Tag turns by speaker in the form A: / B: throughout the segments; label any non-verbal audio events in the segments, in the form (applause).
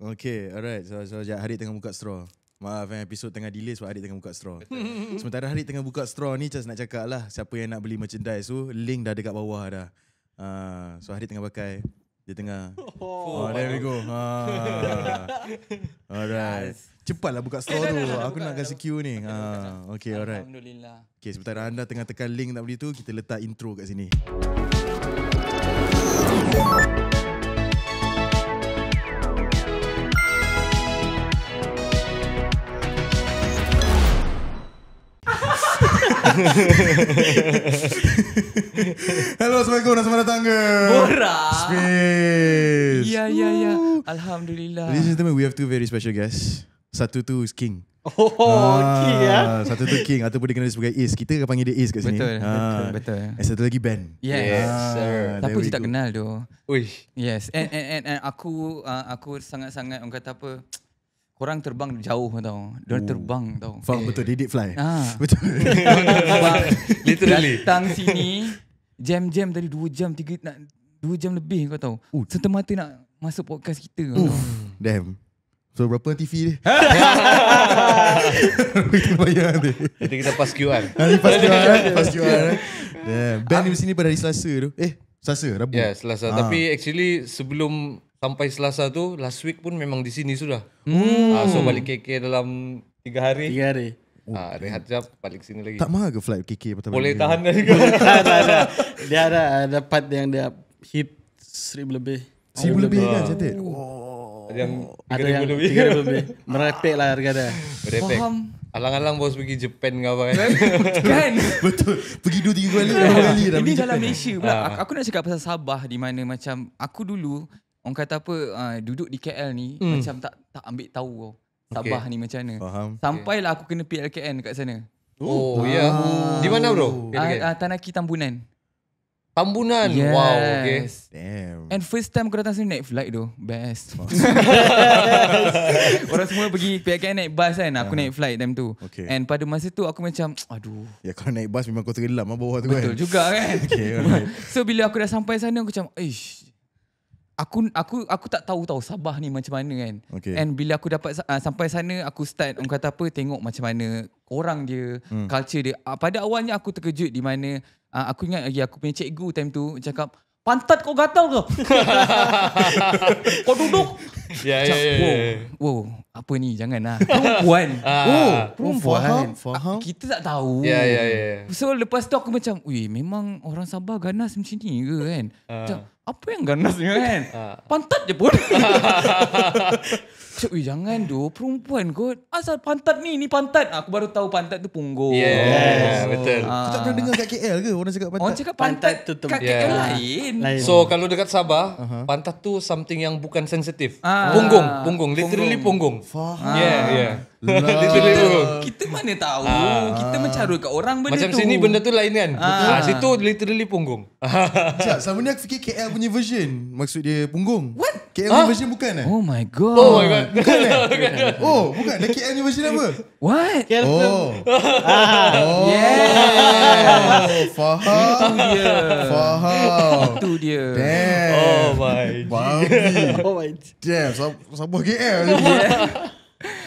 A: Okay, alright. So, so, sekejap. hari tengah buka straw. Maaf, eh, episod tengah delay sebab hari tengah buka straw. Sementara hari tengah buka straw ni, just nak cakap lah. Siapa yang nak beli merchandise tu, link dah dekat bawah dah. Uh, so, hari tengah pakai. Dia tengah. Oh, oh there we go. Uh, alright. Cepatlah buka straw tu. (laughs) Aku nak kasi queue ni. Uh, okay, alright. Okay, sementara anda tengah tekan link nak beli tu, kita letak intro kat sini. Intro Halo, (laughs) Assalamualaikum dan selamat datang ke Borak Space Ya, ya, ya Alhamdulillah Ladies and gentlemen, we have two very special guests Satu tu is King Oh, (laughs) ah, King ya Satu tu King Ataupun dikenal sebagai Ace Kita akan panggil dia Ace kat sini Betul, ah, betul, betul And satu lagi Ben Yes, yes ah,
B: sir Tapi tak kenal tu Uish Yes, and, and, and, and aku uh, Aku sangat-sangat Orang kata apa Korang terbang jauh tau. Dia Ooh. terbang tau. Faham betul. They did fly. Ha. (laughs) Betul. terbang. Literally. Datang sini. Jam-jam tadi dua jam. tiga, nak, dua jam lebih kau tahu. Ooh. Setemata nak masuk podcast kita. Oof.
A: Damn. So berapa TV dia? Ha? (laughs) kita bayar ni. Kita kita pas QR. Ni pas QR. Pas QR. Eh. Damn. Band ah. um, di sini pada hari Selasa tu. Eh, Selasa? Rabu? Ya, yeah, Selasa. Ha. Tapi
C: actually sebelum sampai Selasa tu last week pun memang di sini sudah. Hmm. Uh, so balik KK dalam 3 hari. 3 hari. Ah, okay. uh, rehat jap balik sini lagi. Tak mahu ke flight KK pertama? Boleh tahan lagi. (laughs) juga. Tak ada.
D: Dia ada dapat yang dia hit seribu lebih. Seribu kan, oh, lebih, kan cantik. Wow. Ada yang 3000 lebih. 3000 lebih. Merepek lah harga dia. Merepek.
C: Alang-alang bos pergi Jepun
B: ke apa kan? Kan? (laughs) kan? Betul. Pergi dua tiga kali. Kan? Lah Ini dalam Malaysia pula. Ah. Aku nak cakap pasal Sabah di mana macam aku dulu Orang kata apa uh, Duduk di KL ni hmm. Macam tak tak ambil tahu tau Sabah okay. ni macam mana Faham Sampailah aku kena PLKN kat sana Oh, oh ya yeah. Di mana bro? Uh, uh, Tanaki Tambunan Tambunan? Yes. Wow okay. Damn And first time aku datang sini naik flight tu Best Orang semua pergi PLKN naik bus kan Aku uh-huh. naik flight time tu okay. And pada masa tu aku macam Aduh
A: Ya kalau naik bus memang kau terlam lah bawah tu Betul kan Betul juga kan (laughs) okay, okay.
B: (laughs) So bila aku dah sampai sana aku macam Ish aku aku aku tak tahu tahu Sabah ni macam mana kan. Okay. And bila aku dapat uh, sampai sana aku start orang kata apa tengok macam mana orang dia, hmm. culture dia. Uh, pada awalnya aku terkejut di mana uh, aku ingat lagi aku punya cikgu time tu cakap pantat kau gatal ke? (laughs) kau duduk. Ya ya ya, ya ya. Wow, apa ni? Janganlah. Perempuan. (laughs) oh, perempuan. Faham, Kita tak tahu. Ya yeah, ya yeah, ya. Yeah. So lepas tu aku macam, "Wih, memang orang Sabah ganas macam ni ke kan?" Uh. Macam, apa yang ganas ni kan? (laughs) Ah. pantat je pun. Cik, (laughs) jangan tu. Perempuan kot. Asal pantat ni, ni pantat. Ah, aku baru tahu pantat tu punggung.
C: Yeah yes. betul. Aa. Ah. Kau tak pernah dengar
D: kat KL ke orang cakap pantat? Orang cakap pantat, pantat tu kat yeah. KL lain. So,
C: kalau dekat Sabah, uh-huh. pantat tu something yang bukan sensitif. Punggung, punggung. Literally punggung. Faham. Yeah, yeah. Literally lah. bro. Oh. Kita mana tahu? Ah. Kita mencarut ke orang benda Macam tu. Macam sini benda tu lain kan. Ah, ah situ literally punggung. Sejak
A: (laughs) sama ni aku fikir KL punya version. Maksud dia punggung. What? KL punya ah? version bukan eh? Oh my god. Oh my god. Bukan eh? (laughs) oh, bukan. Dah KL punya version apa? What? KL oh. (laughs) oh. Yes. faham. Itu dia. Faham. Itu dia. Damn. Oh my god. Oh my god.
B: Damn. Sama KL. Yeah.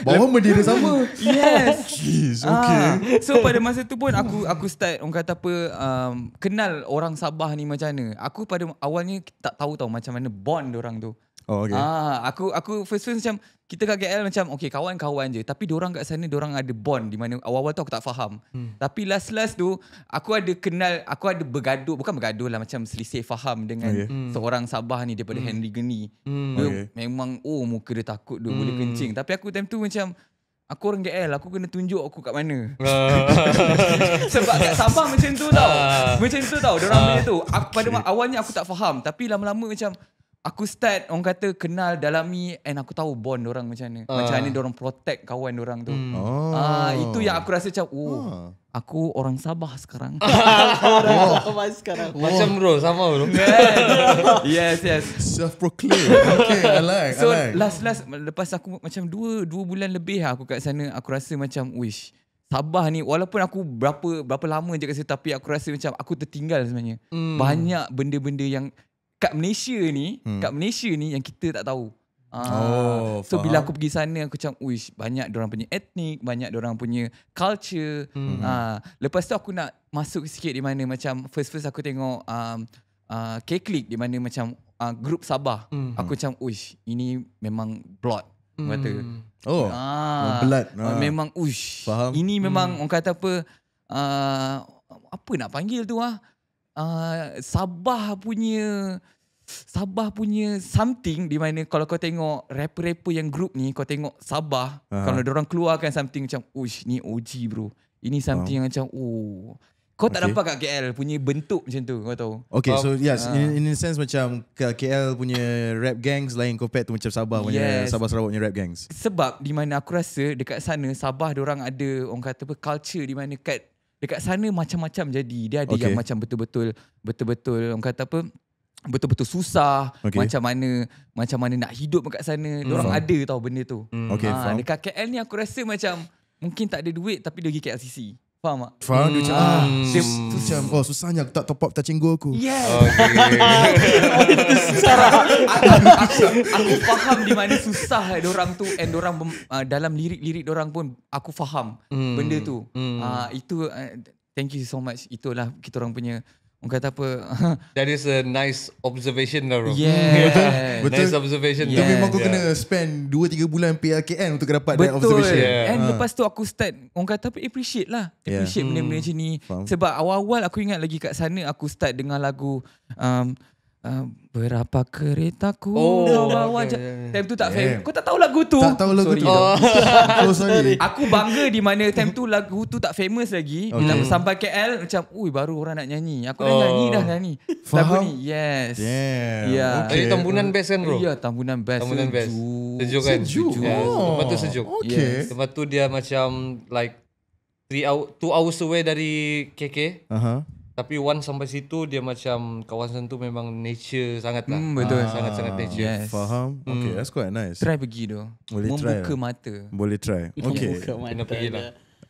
B: Bawah bendera sama. (laughs) Yes. Jeez, oh, okay. So pada masa tu pun aku aku start orang kata apa um, kenal orang Sabah ni macam mana. Aku pada awalnya tak tahu tau macam mana bond orang tu. uh Oh okay. Ah, aku aku first first macam kita kat KL macam okay kawan-kawan je tapi orang kat sana orang ada bond di mana awal-awal tu aku tak faham. Hmm. Tapi last last tu aku ada kenal aku ada bergaduh bukan bergaduh lah macam selisih faham dengan okay. Hmm. seorang Sabah ni daripada hmm. Henry Geni. Hmm. okay. memang oh muka dia takut dia hmm. boleh kencing tapi aku time tu macam Aku orang KL, aku kena tunjuk aku kat mana. (laughs) Sebab kat Sabah macam tu tau. Ah. Macam tu tau, diorang punya ah. tu. Aku, pada awalnya aku tak faham. Tapi lama-lama macam, aku start orang kata kenal dalami and aku tahu bond orang macam ni, Uh. Ah. Macam ni dia orang protect kawan orang tu. Hmm. Ah, oh. Uh, itu yang aku rasa macam oh. Uh. Aku orang Sabah sekarang. (laughs) orang oh. Sabah sekarang. Oh. Macam bro, sama bro. yes, yes. Self proclaim. Okay, I like. So I like. last last lepas aku macam dua dua bulan lebih lah aku kat sana, aku rasa macam wish. Sabah ni walaupun aku berapa berapa lama je kat situ tapi aku rasa macam aku tertinggal sebenarnya. Mm. Banyak benda-benda yang kat Malaysia ni, hmm. kat Malaysia ni yang kita tak tahu. Ah. Oh, so faham. bila aku pergi sana aku macam uish banyak orang punya etnik, banyak orang punya culture. Hmm. Ah, lepas tu aku nak masuk sikit di mana macam first first aku tengok um uh, K-Click di mana macam uh, grup Sabah. Hmm. Aku macam uish ini memang blood. Hmm. Kata. Oh. Ah, blood. Ah. Uh, memang uish. Faham. Ini hmm. memang hmm. orang kata apa uh, apa nak panggil tu ah? Uh, Sabah punya Sabah punya something di mana kalau kau tengok rapper-rapper yang group ni kau tengok Sabah uh-huh. kalau dia orang keluarkan something macam ush ni OG bro. Ini something uh-huh. yang macam oh kau tak okay. dapat kat KL punya bentuk macam tu kau tahu. Okay so yes uh-huh. in,
A: in sense macam KL punya rap gangs lain compared tu macam Sabah yes. punya Sabah Sarawak punya rap gangs.
B: Sebab di mana aku rasa dekat sana Sabah dia orang ada orang kata apa culture di mana kat dekat sana macam-macam jadi dia ada okay. yang macam betul-betul betul-betul orang kata apa betul-betul susah okay. macam mana macam mana nak hidup dekat sana mm. orang ada tau benda tu mm. okay, ha, dekat KL ni aku rasa macam mungkin tak ada duit tapi dia pergi KLCC faham tak
A: faham mm. dia macam, hmm. ah, dia, mm. tu macam oh susahnya aku tak top up touching go aku yes okay. aku, aku,
B: aku faham di mana susah eh, orang tu and orang uh, ah, dalam lirik-lirik orang pun aku faham mm. benda tu mm. uh, itu uh, thank you so much itulah kita orang punya Orang kata apa? (laughs) That is a nice observation lah,
C: Yeah. Betul. Nice observation. Yeah. Tapi memang aku yeah. kena spend
A: 2-3 bulan PLKN untuk dapat Betul. that
B: observation. Betul. Yeah. And ha. lepas tu aku start, orang kata apa, appreciate lah. Appreciate yeah. benda-benda hmm. macam ni. Faham. Sebab awal-awal aku ingat lagi kat sana, aku start dengar lagu, um, Ah, berapa keretaku oh, bawa okay. Je. time tu tak yeah. fair kau tak tahu lagu tu tak tahu lagu sorry. tu oh. (laughs) so, sorry aku bangga di mana time tu lagu tu tak famous lagi okay. bila sampai KL macam ui baru orang nak nyanyi aku dah oh. nyanyi dah nyanyi Faham? lagu ni yes yeah, yeah. Okay. Jadi, tambunan oh. best kan bro ya yeah, tambunan best tambunan best sejuk, sejuk kan
C: sejuk, sejuk. Yeah. Oh. tempat tu sejuk okay. yes. tempat tu dia macam like 3 hour 2 hours away dari KK uh-huh. Tapi one sampai situ dia macam kawasan tu memang nature sangat lah. Mm, betul. Ah, Sangat-sangat ah, nature. Yes. Faham. Mm. Okay, that's quite nice. Try pergi tu. Boleh Membuka try. Membuka lah. mata. Boleh try. Okay. Kena pergi lah.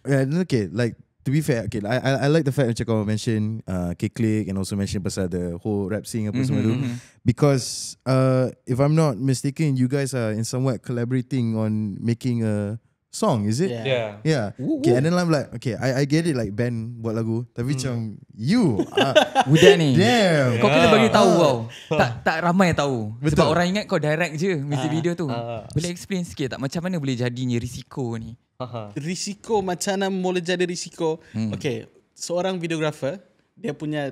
A: Yeah, okay, like to be fair, okay, I I, I like the fact macam kau mention uh, kick click and also mention pasal the whole rap scene apa mm-hmm, semua mhm, tu. Mm-hmm. Because uh, if I'm not mistaken, you guys are in somewhat collaborating on making a song is it yeah yeah, yeah. okay and then i'm like okay i i get it like ben buat lagu tapi hmm. macam mm. you uh, with danny damn yeah. kau kena bagi
B: tahu uh. Ah. wow (laughs) tak tak ramai tahu Betul. sebab orang ingat kau direct je music uh. video tu uh. boleh explain
D: sikit tak macam mana boleh jadinya risiko ni uh-huh. risiko macam mana boleh jadi risiko hmm. okay seorang videographer dia punya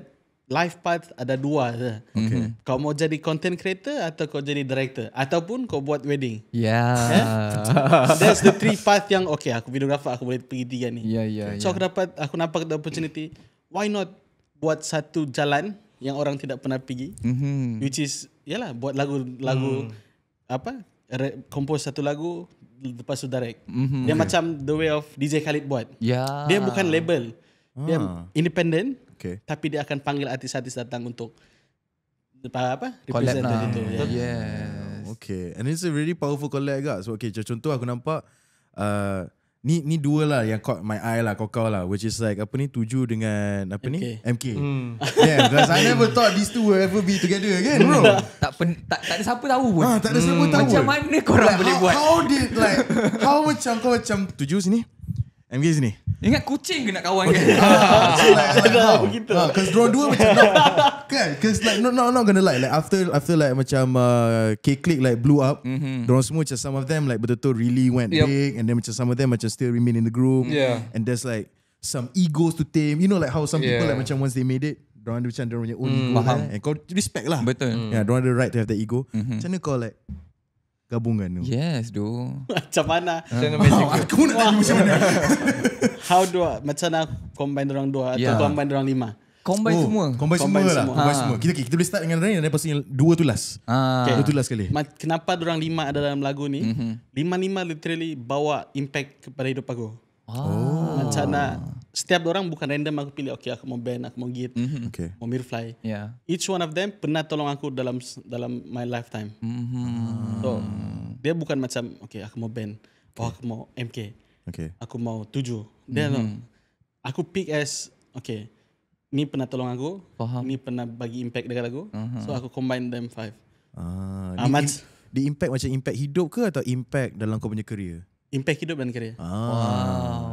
D: life path ada dua je. Mhm. Okay. Kau mau jadi content creator atau kau jadi director ataupun kau buat wedding. Yeah. Ya. yeah? (laughs) That's the three path yang okay aku videographer aku boleh pergi tiga ni. Yeah yeah. So yeah. aku ya. dapat aku nampak ada opportunity. Why not buat satu jalan yang orang tidak pernah pergi. Mm-hmm. Which is ya lah, buat lagu lagu mm. apa? Re- compose satu lagu lepas tu direct. Mm-hmm. Dia okay. macam the way of DJ Khalid buat. Yeah. Dia bukan label. Dia ah. independent. Okay. Tapi dia akan panggil artis-artis datang untuk apa? apa collab lah. Itu, yeah. Yeah. Yes. Okay. And it's a really powerful collab juga.
A: So okay, contoh aku nampak uh, Ni ni dua lah yang caught my eye lah, kau-kau lah. Which is like, apa ni, tuju dengan, apa ni? MK. Mm. Hmm. (laughs) Yeah, because I never thought these two will ever be together again, bro. tak, pen, tak, tak ada siapa tahu pun. Ah, tak ada mm. siapa hmm. tahu Macam mana korang like, boleh how, buat? How did, like, how macam kau macam, tuju sini? MK sini. Ingat kucing ke
B: nak
D: kawan okay. Oh, kan? (laughs) Ah, ah. ah, Cause drone dua macam
A: no. (laughs) Kan? Cause like, not no, not gonna lie. Like after after like macam uh, K-Click like blew up, mm-hmm. drone semua macam some of them like betul-betul really went yep. big and then macam some of them macam still remain in the group. Yeah. And there's like some egos to tame. You know like how some yeah. people like macam once they made it, draw ada macam draw punya own mm, ego. Faham. Lah. And kau
D: respect lah. Betul.
A: Yeah, draw ada right to have that ego. Mm-hmm. Macam mm-hmm. mana kau like gabungan tu. Yes,
D: do. (laughs) macam mana? Macam mana? Aku nak tanya macam mana. How do I, macam nak combine orang dua atau yeah. combine orang lima? Combine oh, semua. Combine, combine lah. semua Ha. Combine ah. semua. Kita, kita boleh start
A: dengan Rain dan lepas ni dua tu last. Ha. Ah. Okay. Dua tu last kali.
D: kenapa orang lima ada dalam lagu ni? Mm-hmm. Lima-lima literally bawa impact kepada hidup aku. Oh. Macam nak setiap orang bukan random aku pilih okay aku mau band aku mau git mm-hmm. okay. mau mirfly yeah. each one of them pernah tolong aku dalam dalam my lifetime mm-hmm. so dia bukan macam okay aku mau band okay. oh, aku mau mk okay. aku mau tuju. dia mm-hmm. no, aku pick as okay ni pernah tolong aku Faham. ni pernah bagi impact dengan aku uh-huh. so aku combine them five ah, amat ah,
A: di, impact macam impact hidup ke atau impact dalam kau punya career
D: impact hidup dan kerja.
A: ah.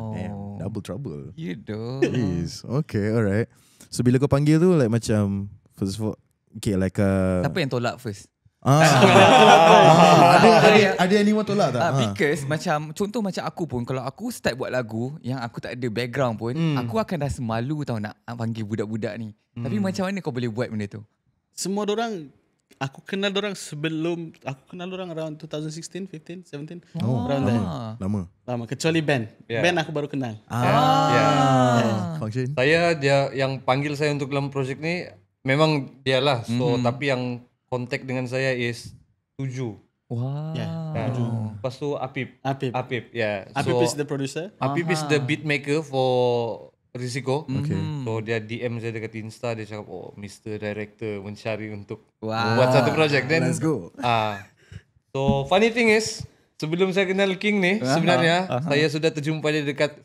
A: Humble Trouble. You do. Yes. Okay, alright. So bila kau panggil tu like macam first of all, okay like uh, Tapi yang tolak first? Ah. ada, ada, ada anyone tolak tak? Uh,
B: because ha. macam contoh macam aku pun kalau aku start buat lagu yang aku tak ada background pun, hmm. aku akan rasa malu tau nak panggil budak-budak ni. Hmm. Tapi macam mana kau boleh buat benda tu?
D: Semua orang aku kenal orang sebelum aku kenal orang around 2016, 15, 17. Oh, around lama. Lama. Lama. Kecuali Ben. Yeah. Ben aku baru kenal. Ah. Ben. Ah. Yeah.
C: yeah. Function. Saya dia yang panggil saya untuk dalam projek ni memang dia lah. So mm-hmm. tapi yang kontak dengan saya is Tuju. Wow. Yeah. Yeah. Tuju. Pastu Apip. Apip. Apip. Yeah. Apip is the producer. Apip Aha. is the beat maker for risiko. Okay. So hmm. dia DM saya dekat Insta dia cakap oh Mr Director mencari untuk wow. buat satu project then. Let's go. Ah. Uh, so funny thing is sebelum saya kenal King ni uh-huh. sebenarnya uh-huh. saya sudah terjumpa dia dekat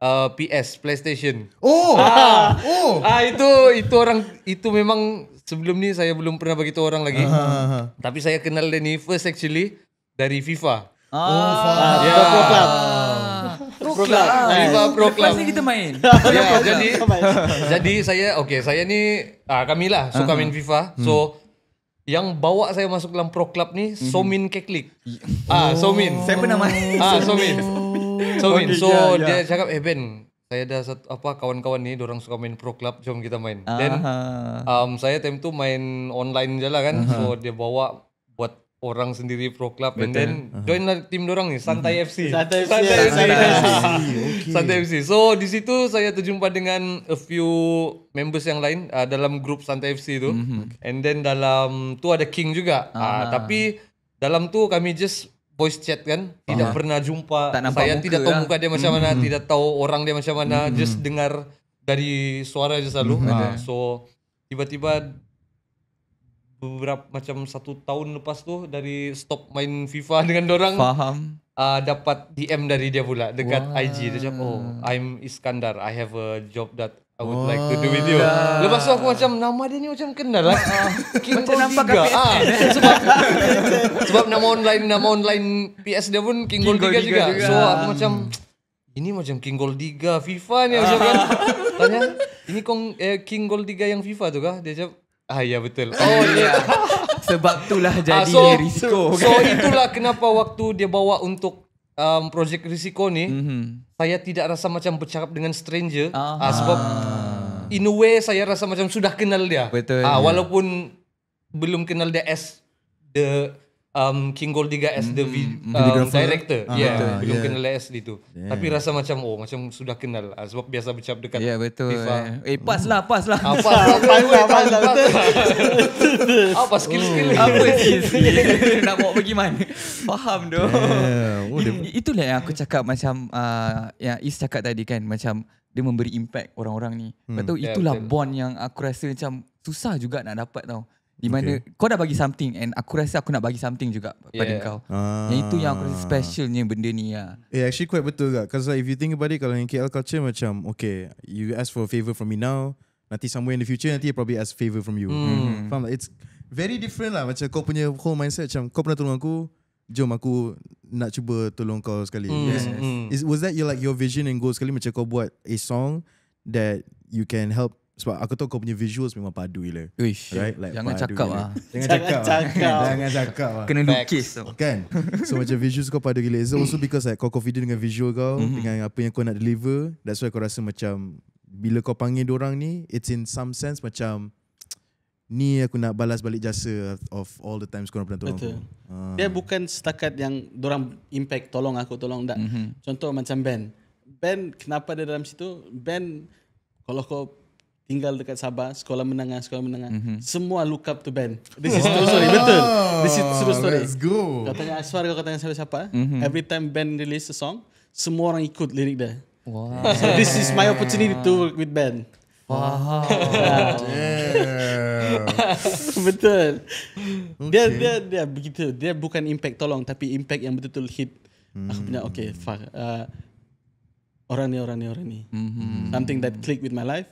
C: uh, PS PlayStation. Oh. Ah. Oh. Ah itu itu orang itu memang sebelum ni saya belum pernah bagi tahu orang lagi. Uh-huh. Tapi saya kenal dia ni first actually dari FIFA. Oh, ah. Yeah. Club. Pro Club. Ah, Viva Pro Club. kita main. (laughs) ya, ya, jadi (laughs) jadi saya okey, saya ni ah kami lah suka uh-huh. main ah. FIFA. Hmm. So yang bawa saya masuk dalam Pro Club ni hmm. Somin Keklik. Ah, oh. Somin. Saya pernah main. Ah, Somin. (laughs) Somin. So, okay, so yeah, yeah. dia cakap, "Eh Ben, saya ada satu, apa kawan-kawan ni orang suka main pro club jom kita main. Then uh-huh. um, saya time tu main online je lah kan. Uh-huh. So dia bawa orang sendiri pro club Betul. and then uh-huh. join lah tim orang ni Santai mhm. FC. Santai FC. Santai lah. FC. Santai FC. (laughs) Santai FC. Santai FC. So di situ saya terjumpa dengan a few members yang lain uh, dalam grup Santai FC tu. Mm-hmm. And then dalam tu ada King juga. Uh-huh. Uh, tapi dalam tu kami just voice chat kan. Tidak uh-huh. pernah jumpa. saya tidak tahu lah. muka dia macam mana, mm-hmm. tidak tahu orang dia macam mana, mm-hmm. just dengar dari suara je selalu. Mm-hmm. so tiba-tiba beberapa macam satu tahun lepas tu dari stop main FIFA (laughs) dengan orang faham uh, dapat DM dari dia pula dekat Wah. IG dia cakap oh I'm Iskandar I have a job that I would Wah. like to do with you lepas tu aku macam nama dia ni macam kenal lah (laughs) Kinto macam nampak kat ah, sebab (laughs) sebab nama online nama online PS dia pun King Gold 3 juga. juga so aku macam hmm. ini macam King Gold 3 FIFA ni macam kan tanya ini kong, eh, King Gold 3 yang FIFA tu kah dia cakap Ah ya betul. (laughs) Oh ya. Yeah.
B: Sebab itulah jadi ah, so, risiko. So kan? (laughs) itulah
C: kenapa waktu dia bawa untuk um, projek risiko ni mm-hmm. saya tidak rasa macam bercakap dengan stranger ah. Ah, sebab in a way saya rasa macam sudah kenal dia. Betul. Ah, ya. walaupun yeah. belum kenal dia as the um, King Gold 3 as the mm -hmm. um, director. Ah, yeah, betul. belum yeah. kenal SD itu. Yeah. Tapi rasa macam oh macam sudah kenal uh, sebab biasa bercakap
B: dekat yeah, betul, Eh. eh pas lah, pas lah. Apa ah, pas lah, pas lah, lah, lah. (laughs) Apa skill-skill ni? Oh. Apa Nak bawa pergi mana? Faham tu. Oh, itulah yang aku cakap macam ah, yang Is cakap tadi kan macam dia memberi impact orang-orang ni. Hmm. Ya, betul itulah yeah, bond yang aku rasa macam susah juga nak dapat tau. Di mana okay. kau dah bagi something and aku rasa aku nak bagi something juga yeah. pada kau. Ah. Yang itu yang aku rasa specialnya benda ni lah.
A: Ya. Eh, yeah, actually quite betul lah. Because like, if you think about it, kalau yang KL culture macam, okay, you ask for a favor from me now, nanti somewhere in the future, nanti probably ask favour from you. mm Faham tak? It's very different lah. Macam kau punya whole mindset macam, kau pernah tolong aku, jom aku nak cuba tolong kau sekali. Mm. Yes. Mm. Is, was that your, like, your vision and goal sekali? Macam kau buat a song that you can help sebab aku tahu kau punya visuals memang padu gila. Uish. Right? Like lah. lah. jangan, cakap lah. jangan, cakap ah. jangan cakap. jangan cakap ah. Kena lukis tu. Kan? So (laughs) macam visuals kau padu gila. It's also because like, kau confident dengan visual kau mm-hmm. dengan apa yang kau nak deliver. That's why kau rasa macam bila kau panggil orang ni, it's in some sense macam (tsk) ni aku nak balas balik jasa of all the times kau pernah tolong Betul. aku. Ah. Dia
D: bukan setakat yang orang impact tolong aku tolong tak. Mm-hmm. Contoh macam Ben. Ben kenapa dia dalam situ? Ben kalau kau tinggal dekat Sabah, sekolah menengah, sekolah menengah. Mm-hmm. Semua look up to Ben. This is true oh. story, betul. This is true story. Let's go. Kau tanya Aswar, kau tanya siapa-siapa. Mm-hmm. Every time Ben release a song, semua orang ikut lirik dia. Wow. So this is my opportunity to work with Ben. Wow. (laughs) (laughs) betul. Okay. Dia dia dia begitu. Dia bukan impact tolong tapi impact yang betul-betul hit. Mm. Aku hmm. punya okay, fuck. Uh, orang ni orang ni orang ni. Mm-hmm. Something that click with my life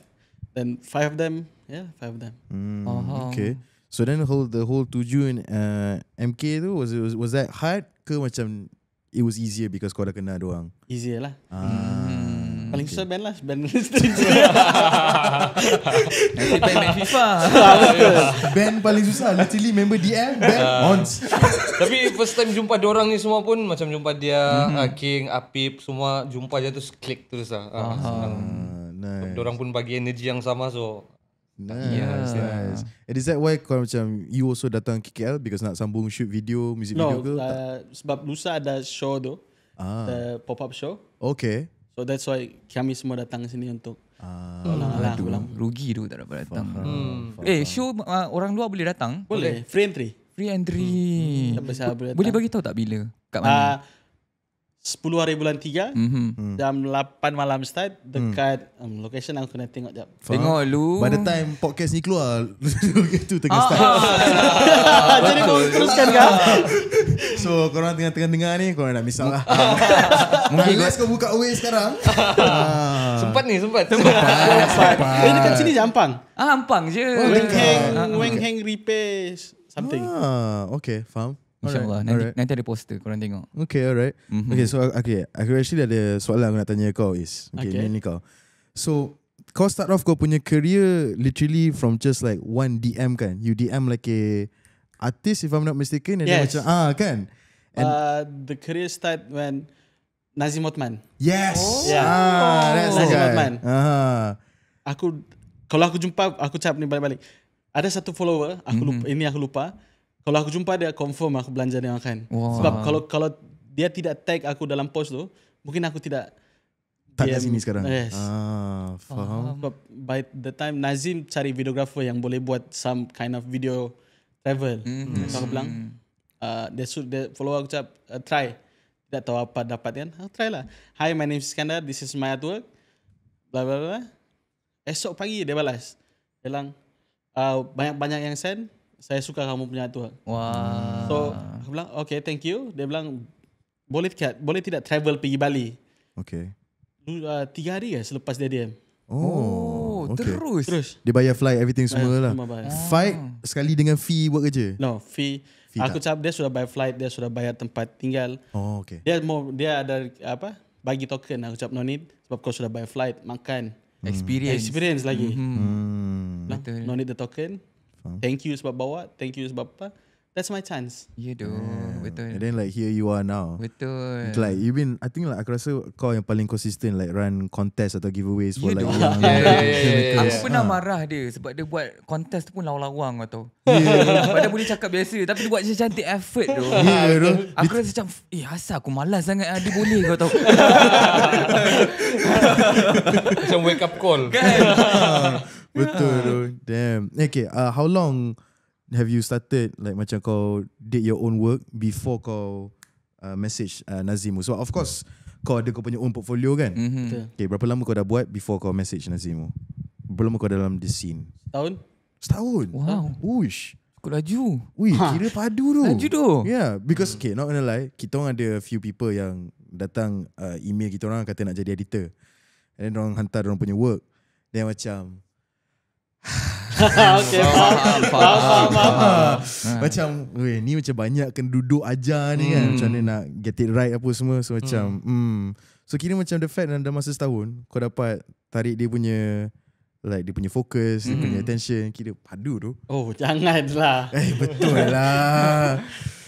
D: then five of them yeah five of them mm, uh -huh. okay
A: so then whole the whole tujuh in uh, MK tu was it was, was that hard ke macam it was easier because
D: kau dah kenal dia orang easier lah ah. Mm. Paling okay. susah band lah Band (laughs) (laughs) Nanti band FIFA (laughs) ah, Band
A: paling susah Literally member DM Band uh, ah. Mons Tapi
C: first time jumpa orang ni semua pun Macam jumpa dia mm-hmm. uh, King Apip Semua jumpa je terus Klik terus lah uh, uh-huh. Nice. Orang pun bagi energi yang sama so. Nice. Yeah, nice.
A: And is that why kau macam you also datang KKL because nak sambung shoot video, music no, video ke?
D: No, uh, sebab Lusa ada show tu. Ah. The pop-up show. Okay. So that's why kami semua datang sini untuk Ah, aduh,
B: rugi tu tak dapat datang. Hmm. hmm. Eh,
D: show uh, orang luar boleh datang? Boleh, free entry. Free entry. Hmm. Boleh, boleh bagi tahu tak bila? Kat ah, mana? Uh, 10 hari bulan 3 mhm. hmm. jam mm-hmm. 8 malam start hmm. dekat mm. um, location aku kena tengok jap. Faham. Tengok lu. By the time
A: podcast ni keluar (laughs) tu tengah ah, start. Ah, (laughs) Jadi kau teruskan kan. so korang tengah-tengah ni korang
D: dah misal lah. (laughs) Mungkin guys
A: kau buka away sekarang.
D: Ah. sempat
A: ni sempat.
B: Sempat. sempat. Ini eh,
D: kat sini jampang.
B: Ah ampang je. Oh, Weng Heng, ah, ah, Weng Heng Repair something. Ah, okay, faham. InsyaAllah right. nanti, right. nanti ada poster Korang tengok
A: Okay alright mm-hmm. Okay so okay, Aku actually ada soalan Aku nak tanya kau Is Okay, okay. Ni, ni kau So Kau start off kau punya career Literally from just like One DM kan You DM like a Artist if I'm not mistaken And yes. then macam Ah kan And
D: uh, the career start when Nazim Othman. Yes. Oh. Yeah. Ah, that's Nazim Othman. Uh-huh. Aku kalau aku jumpa aku cakap ni balik-balik. Ada satu follower, aku mm-hmm. lupa ini aku lupa. Kalau aku jumpa dia confirm aku belanja dia makan. Wow. Sebab kalau kalau dia tidak tag aku dalam post tu, mungkin aku tidak tak kat sini sekarang. Yes. Ah, faham. Sebab by the time Nazim cari videographer yang boleh buat some kind of video travel. Mm-hmm. aku bilang, mhm. uh, dia, su- dia follow aku cakap, uh, try. Tak tahu apa dapat kan. Oh, try lah. Hi, my name is Skandar. This is my artwork. Blah, blah, blah. Esok pagi dia balas. Dia bilang, uh, banyak-banyak yang send saya suka kamu punya tu. Wah. So, aku bilang, okay, thank you. Dia bilang, boleh tidak, boleh tidak travel pergi Bali? Okay. Uh, tiga hari ya selepas dia DM. Oh, oh, okay. terus. Terus. Dia bayar flight, everything semua bayar, lah. Semua bayar. Oh. Fight
A: sekali dengan fee buat kerja? No, fee. fee aku
D: cakap dia sudah bayar flight, dia sudah bayar tempat tinggal. Oh, okay. Dia mau dia ada apa? Bagi token, aku cakap no need. Sebab kau sudah bayar flight, makan. Experience. Experience lagi. Mm-hmm. Mm. no need the token. Faham? Thank you sebab bawa. Thank you sebab apa. That's my chance. You ya, do. Yeah. Betul. And then
A: like here you are now. Betul. It's like you've been, I think like aku rasa kau yang paling consistent like run contest atau giveaways for ya, like. yeah, yeah, yeah, yeah, yeah, yeah. Aku pernah ah.
B: marah dia sebab dia buat contest tu pun lawang-lawang kau tau. (laughs) Yeah. sebab dia boleh cakap biasa tapi dia buat macam cantik effort tu. (laughs) Yeah, bro. aku rasa macam, eh asal aku malas sangat ah, dia boleh kau tau.
A: (laughs) macam wake up call. Kan? Betul tu, (laughs) Damn Okay uh, How long Have you started Like macam kau Did your own work Before kau uh, Message uh, Nazimu So of course yeah. Kau ada kau punya own portfolio kan mm-hmm. Okay berapa lama kau dah buat Before kau message Nazimu Belum kau dalam the scene tahun. Setahun Wow Uish Kau laju Wih ha. kira padu tu Laju tu Yeah Because okay not gonna lie Kita orang ada few people yang Datang uh, email kita orang Kata nak jadi editor And then orang hantar orang punya work Then macam macam, weh, ni macam banyak kena duduk ajar ni kan. Macam hmm. mana nak get it right apa semua. So macam, hmm. Hmm. So kira macam the fact dalam masa setahun, kau dapat tarik dia punya like dia punya fokus, dia punya attention, kira padu tu.
D: Oh, janganlah. (laughs) Eh, betul
B: lah.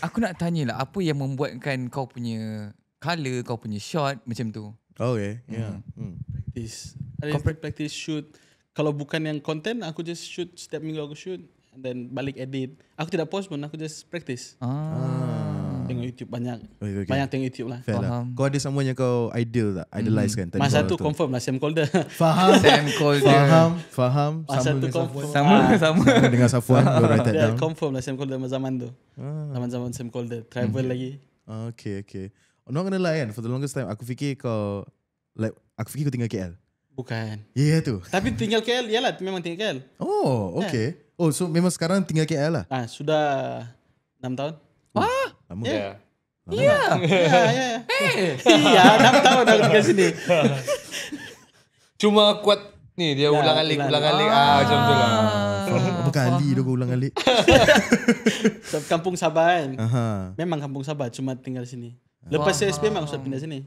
B: Aku nak tanya lah, apa yang membuatkan kau punya color, kau punya shot macam tu? Oh, okay. Yeah. Hmm. Practice.
D: Practice shoot kalau bukan yang content aku just shoot setiap minggu aku shoot and then balik edit aku tidak post pun aku just practice ah. ah. tengok YouTube banyak oh, okay, okay. banyak tengok YouTube lah, lah. faham lah.
A: kau ada semua yang kau ideal tak hmm. idealize hmm. kan masa tu, confirm
D: lah same Calder (laughs) faham Same Calder faham faham masa sama tu confirm sama, ah. sama. sama dengan Safuan go (laughs) yeah, confirm lah Sam Calder zaman tu ah. zaman-zaman same Sam Calder hmm. travel hmm. lagi okay okay Oh not kena lie kan for the longest time aku fikir kau like aku fikir kau tinggal KL Bukan. Ya yeah, tu. Tapi tinggal KL, ya Memang tinggal KL.
A: Oh, kan? okay. Yeah. Oh, so memang sekarang tinggal KL lah?
D: Ah, sudah 6 tahun. Wah! Oh, lama yeah. Ya. Ya, ya. ya. Hey! (laughs) Eh. 6 tahun aku tinggal sini. Cuma kuat ni dia yeah, ulang alik ulang alik ah, ah macam tu lah apa kali dia ulang alik (laughs) kampung Sabah kan uh-huh. memang kampung Sabah cuma tinggal sini lepas uh-huh. memang sudah pindah sini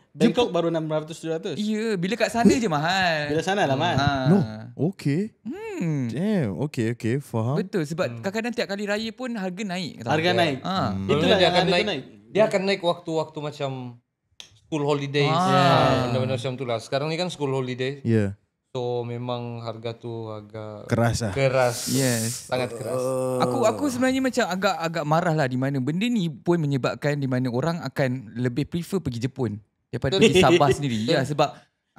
D: Bangkok baru 600 700. Ya, bila kat sana je mahal. Bila sana lah mahal. Ha. Ah. No.
A: Okay. Hmm. Damn. Okay, okay, faham. Betul
B: sebab hmm. kadang-kadang tiap kali raya pun harga naik
D: Harga naik. Ha. Hmm. Itulah dia, dia akan
B: naik. Dia akan naik waktu-waktu macam
C: school holiday. Ah. Yeah. benda macam tu lah. Sekarang ni kan school holiday. Ya. Yeah. So memang harga tu agak keras lah. Keras. Yes. Sangat keras. Uh. Aku aku
B: sebenarnya macam agak agak marah lah di mana benda ni pun menyebabkan di mana orang akan lebih prefer pergi Jepun daripada pergi Sabah (laughs) sendiri ya sebab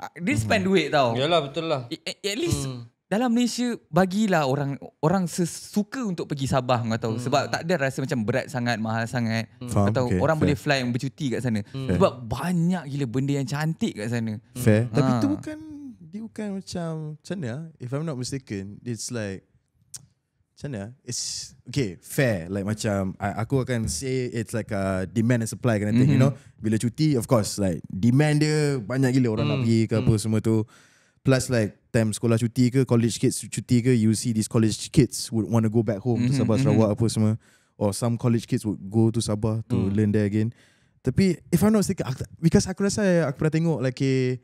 B: ah, dia spend hmm. duit tau Yalah betul lah At, at least hmm. Dalam Malaysia Bagilah orang Orang sesuka Untuk pergi Sabah hmm. tahu, Sebab tak ada rasa macam Berat sangat Mahal sangat hmm. Atau okay. orang Fair. boleh fly Yang bercuti kat sana hmm. Sebab banyak gila Benda yang cantik
A: kat sana Fair ha. Tapi tu ha. bukan Dia bukan macam Macam mana ah? If I'm not mistaken It's like sana it's okay fair like macam I, aku akan say it's like a demand and supply kind of thing mm-hmm. you know bila cuti of course like demand dia banyak gila orang mm. nak pergi ke mm. apa semua tu plus like time sekolah cuti ke college kids cuti ke you see these college kids would want to go back home mm-hmm. to Sabah mm-hmm. Sarawak mm-hmm. apa semua or some college kids would go to Sabah to mm. learn there again tapi if I not mistaken because aku rasa aku pernah tengok like a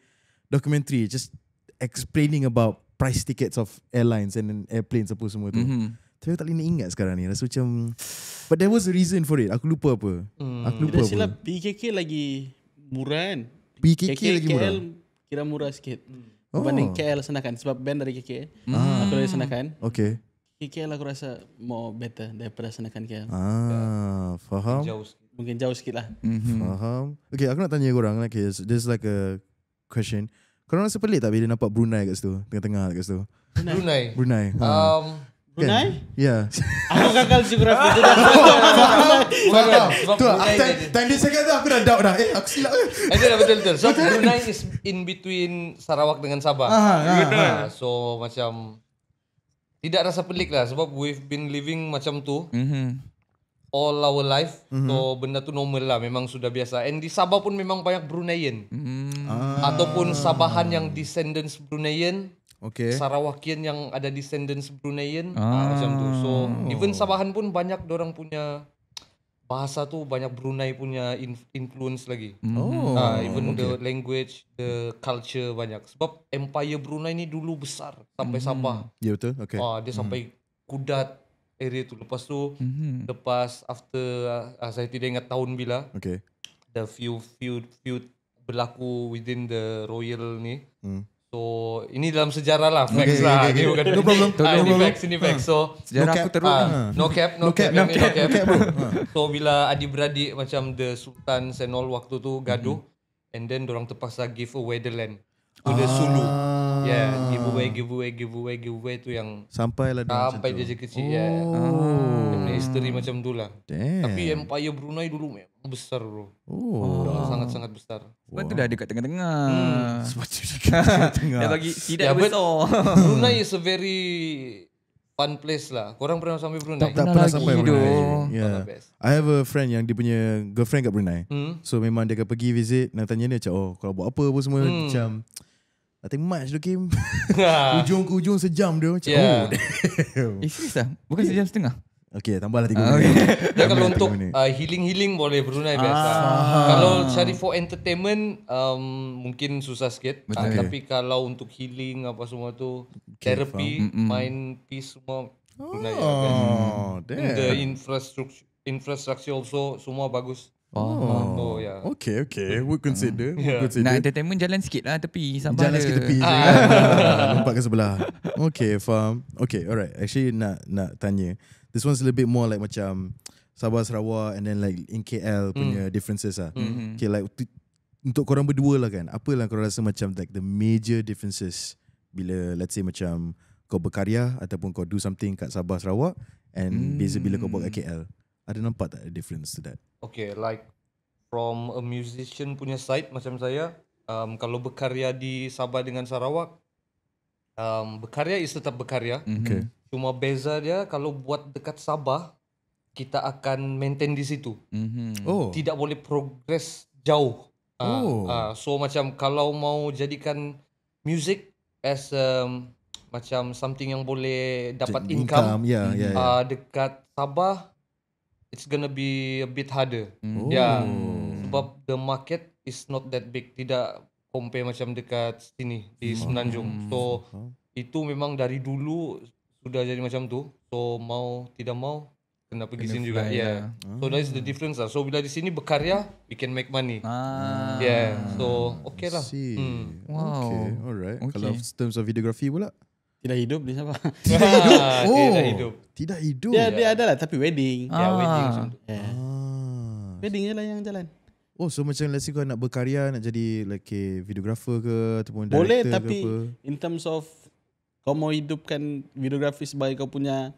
A: documentary just explaining about price tickets of airlines and airplanes apa semua tu mm-hmm. Tapi aku tak boleh ingat sekarang ni Rasa macam But there was a reason for it Aku lupa apa hmm. Aku lupa Bila silap
D: apa silap PKK lagi murah kan PKK, KK lagi murah KL kira murah sikit hmm. oh. Banding KL senakan Sebab band dari KK hmm. Ah. Aku dari senakan Okay KL aku rasa more better daripada senakan KL. Ah,
A: uh, faham. Jauh,
D: mungkin jauh sikit lah. Mm-hmm. Faham.
A: Okay, aku nak tanya korang. Okay, this is like a question. Korang rasa pelik tak bila nampak Brunei kat situ? Tengah-tengah kat situ. Brunei. Brunei. Brunei. Ha.
C: Um,
E: Brunei?
A: Kan? Ya. Yeah. (laughs)
E: aku gagal geografi (laughs) tu dah.
A: Sebab tu lah. Tadi saya kata aku dah doubt dah. Eh aku silap ke? Eh
C: betul-betul. So Brunei is in between Sarawak dengan Sabah. Ha, so macam... Tidak rasa pelik lah sebab we've been living macam tu. Mhm. All our life mm-hmm. So benda tu normal lah Memang sudah biasa And di Sabah pun memang banyak Bruneian mm. ah. Ataupun Sabahan yang descendants Bruneian okay. Sarawakian yang ada descendants Bruneian ah. Ah, macam tu. So oh. even Sabahan pun banyak orang punya bahasa tu banyak Brunei punya influence lagi. Hmm. Ah, oh. Ah, even okay. the language, the culture banyak. Sebab Empire Brunei ni dulu besar sampai hmm. Sabah.
A: Mm. Ya betul. Okay. Ah, dia sampai
C: mm. kudat area tu lepas tu mm-hmm. lepas after uh, saya tidak ingat tahun bila okay. the few few few berlaku within the royal ni mm. So ini dalam sejarah lah Facts okay, lah okay, okay. Ini bukan No problem ah, Ini facts, ini facts. So Sejarah no aku teruk uh, No cap No, no cap, cap. No cap. cap. (laughs) So bila adik-beradik Macam the Sultan Senol Waktu tu gaduh mm-hmm. And then orang terpaksa Give away the land To ah. the Sulu Ya, yeah, giveaway, giveaway, giveaway, giveaway tu yang sampai lah sampai jadi kecil. Ya. Oh. Yeah. Ah. history macam tu lah. Tapi Empire Brunei dulu besar bro. Oh. Sangat-sangat besar. Sebab wow. tu dah dekat tengah-tengah. Hmm. Sebab tu (laughs) bagi tidak yeah, besar. (laughs) Brunei is a very fun place lah. Korang pernah sampai Brunei? Tak, tak pernah, pernah sampai Brunei. Brunei. Ya. Yeah.
A: I have a friend yang dia punya girlfriend kat Brunei. Hmm. So memang dia akan pergi visit. Nak tanya dia macam, oh kalau buat apa pun semua. Hmm. Macam, Nothing match tu Kim Ujung ke ujung sejam dia ya. Oh (laughs) Eh serius lah Bukan sejam setengah Okey, tambahlah 3 ah, minit
C: okay. (laughs) kalau lah untuk uh, healing-healing boleh Brunei lah. ah. biasa Kalau cari for entertainment um, Mungkin susah sikit okay. Ah, tapi kalau untuk healing apa semua tu okay, Therapy, mind, peace semua Brunei oh, ya, kan? The infrastructure infrastructure also semua bagus Oh, oh yeah. Okay, okay. We consider. (laughs) Yeah.
A: We consider. Nah,
B: entertainment jalan sikit lah tapi Sambal jalan sikit tepi.
C: Ah.
A: Lompat ah, ke sebelah. Okay, faham. Okay, alright. Actually, nak nak tanya. This one's a little bit more like macam Sabah, Sarawak and then like in KL punya mm. differences lah. hmm Okay, like untuk korang berdua lah kan, apa lah korang rasa macam like the major differences bila let's say macam kau berkarya ataupun kau do something kat Sabah, Sarawak and mm. beza bila kau buat kat KL? Ada nampak tak difference to that?
C: Okay, like from a musician punya side macam saya, um, kalau berkarya di Sabah dengan Sarawak, um, berkarya is tetap berkarya. Mhm. Okay. Cuma beza dia kalau buat dekat Sabah, kita akan maintain di situ. Mm-hmm. Oh. Tidak boleh progress jauh. Uh, oh. uh, so macam kalau mau jadikan music as um, macam something yang boleh dapat income, income. Yeah, yeah, yeah. Uh, dekat Sabah it's gonna be a bit harder. Ooh. Hmm. Ya. Yeah. Sebab the market is not that big. Tidak compare macam dekat sini di hmm. Semenanjung. So huh? Hmm. itu memang dari dulu sudah jadi macam tu. So mau tidak mau kena pergi sini juga. Yeah. yeah. So that is the difference lah. So bila di sini berkarya, we can make money. Ah. Yeah.
D: So okay lah. See. Hmm. Wow. Okay. Alright. Okay. Kalau
A: terms of videography pula? Tidak hidup dia siapa? (laughs) Tidak hidup. Ah, oh. Tidak hidup. Tidak hidup. Dia, dia ada lah tapi wedding. Ah. Ya, wedding macam Yeah. Ah.
D: Wedding je lah yang jalan.
A: Oh so macam let's kau nak berkarya nak jadi like eh, videographer ke ataupun director Boleh, ke apa? Boleh tapi
D: in terms of kau mau hidupkan videografi sebagai kau punya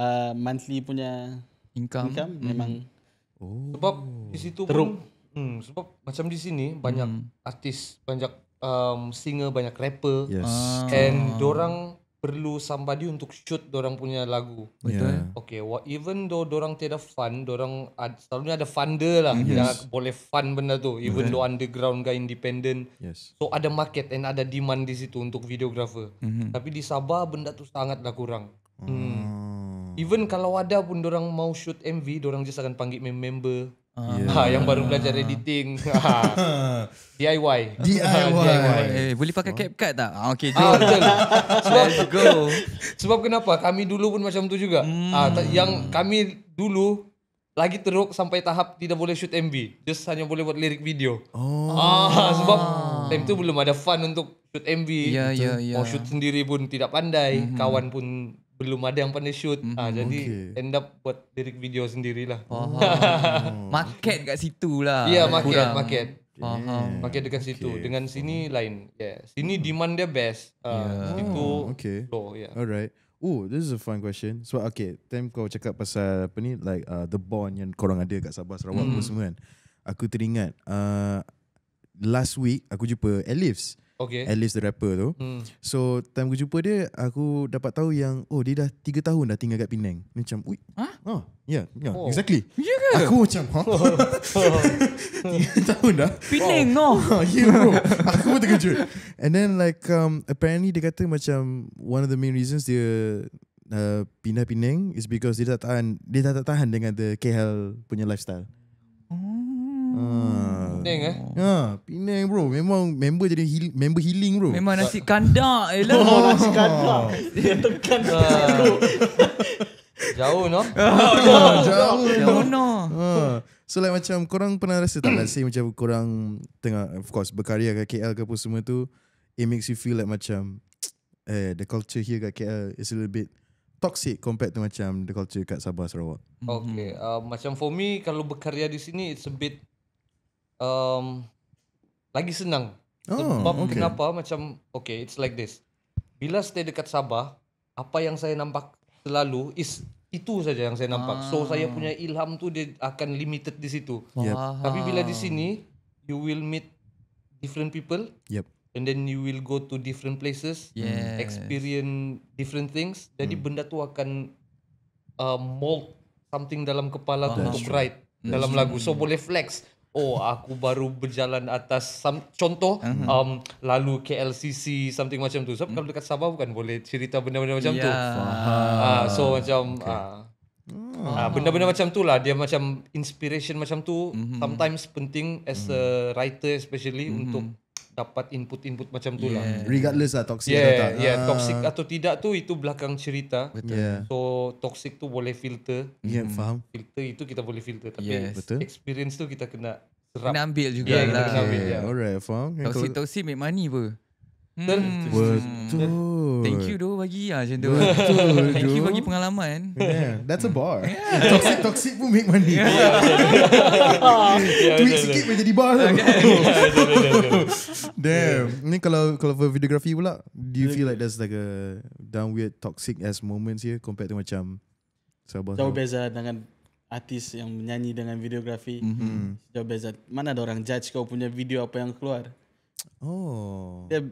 D: uh, monthly punya income, income mm. memang oh. sebab di situ pun hmm, sebab macam di sini
C: banyak mm. artis banyak um, singer banyak rapper yes. ah. and dorang perlu somebody untuk shoot dorang punya lagu betul yeah. okay well, even though dorang tiada fund dorang ad, selalunya ada funder lah mm-hmm. yes. yang boleh fund benda tu even betul. though underground ke independent yes. so ada market and ada demand di situ untuk videographer mm-hmm. tapi di Sabah benda tu sangatlah kurang hmm. Hmm. even kalau ada pun dorang mau shoot MV dorang just akan panggil member Yeah. Ha, yang baru belajar editing (laughs) ha. DIY DIY, ha, DIY. DIY. Eh, boleh pakai cap card tak? Ah, okay ah, jom ah, betul. Sebab, Let's go Sebab kenapa Kami dulu pun macam tu juga hmm. ah, Yang kami dulu Lagi teruk sampai tahap Tidak boleh shoot MV Just hanya boleh buat lirik video oh. ah, Sebab Time tu belum ada fun untuk Shoot MV yeah, yeah, yeah. Mau shoot sendiri pun tidak pandai mm-hmm. Kawan pun belum ada yang pernah shoot. Ah, mm-hmm. Ah, jadi okay. end up buat direct video sendirilah. Oh. (laughs) market kat situ lah. Ya, yeah, market. Kurang. Market. Okay. Market dekat situ. Okay. Dengan sini oh. lain. Yeah. Sini demand dia best. Uh, ah,
A: yeah. Itu oh, okay. flow. Yeah. Alright. Oh, this is a fun question. So, okay. Time kau cakap pasal apa ni, like uh, the bond yang korang ada kat Sabah, Sarawak, mm. semua kan. Aku teringat, uh, last week aku jumpa Elifs. Uh, Okay. At least the rapper tu. Hmm. So, time aku jumpa dia, aku dapat tahu yang, oh dia dah tiga tahun dah tinggal kat Penang. Macam, ui. Ha? Huh? Ya, oh, yeah, yeah oh. exactly. Ya yeah ke? Aku macam, ha? Huh? 3 (laughs) (laughs) tahun dah. Penang, no. (laughs) yeah, bro. aku pun terkejut. And then like, um, apparently dia kata macam, one of the main reasons dia uh, pindah Penang is because dia tak tahan, dia tak tahan dengan the KL punya lifestyle. Oh. Penang eh? Ha, Penang bro. Memang member jadi heal, member healing bro. Memang nasi kandak. Elah. Eh, oh, nasi kandak. Dia tekan. Ha. Jauh no? (laughs) Ah, jauh, jauh, jauh, jauh, jauh, jauh no? Ah. so like macam korang pernah rasa tak lah macam korang tengah of course berkarya kat KL ke apa semua tu it makes you feel like macam (tsk) eh the culture here kat KL is a little bit toxic compared to macam the culture kat Sabah Sarawak.
C: Okay, uh, macam for me kalau berkarya di sini it's a bit um, lagi senang. Oh, Sebab okay. kenapa macam okay, it's like this. Bila stay dekat Sabah, apa yang saya nampak selalu is itu saja yang saya nampak. Ah. So saya ah. punya ilham tu dia akan limited di situ. Yep. Tapi bila di sini, you will meet different people. Yep. And then you will go to different places, yes. experience different things. Jadi hmm. benda tu akan uh, mold something dalam kepala oh, tu untuk write dalam lagu. So boleh flex oh aku baru berjalan atas some, contoh uh-huh. um, lalu KLCC something macam tu sebab so, kalau dekat Sabah bukan boleh cerita benda-benda macam yeah. tu Faham. Ya. Uh, so macam okay. uh, uh, benda-benda macam tu lah dia macam inspiration macam tu mm-hmm. sometimes penting as mm-hmm. a writer especially mm-hmm. untuk dapat input-input macam tu lah. Regardless lah toxic yeah, atau tak. Yeah, ah. toxic atau tidak tu itu belakang cerita. Betul. Yeah. So toxic tu boleh filter. Ya yeah, hmm. faham. Filter itu kita boleh filter tapi yes. betul. experience tu kita kena serap. Kena ambil juga yeah, lah. Kena ambil, yeah. Alright faham.
A: Toxic-toxic
B: make money apa? Hmm.
A: Betul. Betul. Thank you bagi ah macam tu. Thank you bagi pengalaman. Yeah, that's a bar. Yeah. toxic toxic pun make money. Yeah. Tweet yeah, sikit boleh jadi bar. Okay. (laughs) Damn. Yeah. Ni kalau kalau for videography pula, do you feel like there's like a down weird toxic as moments here compared to macam Sabah. Jauh
D: beza dengan artis yang menyanyi dengan videografi. Mm-hmm. Jauh beza. Mana ada orang judge kau punya video apa yang keluar? Oh. Dia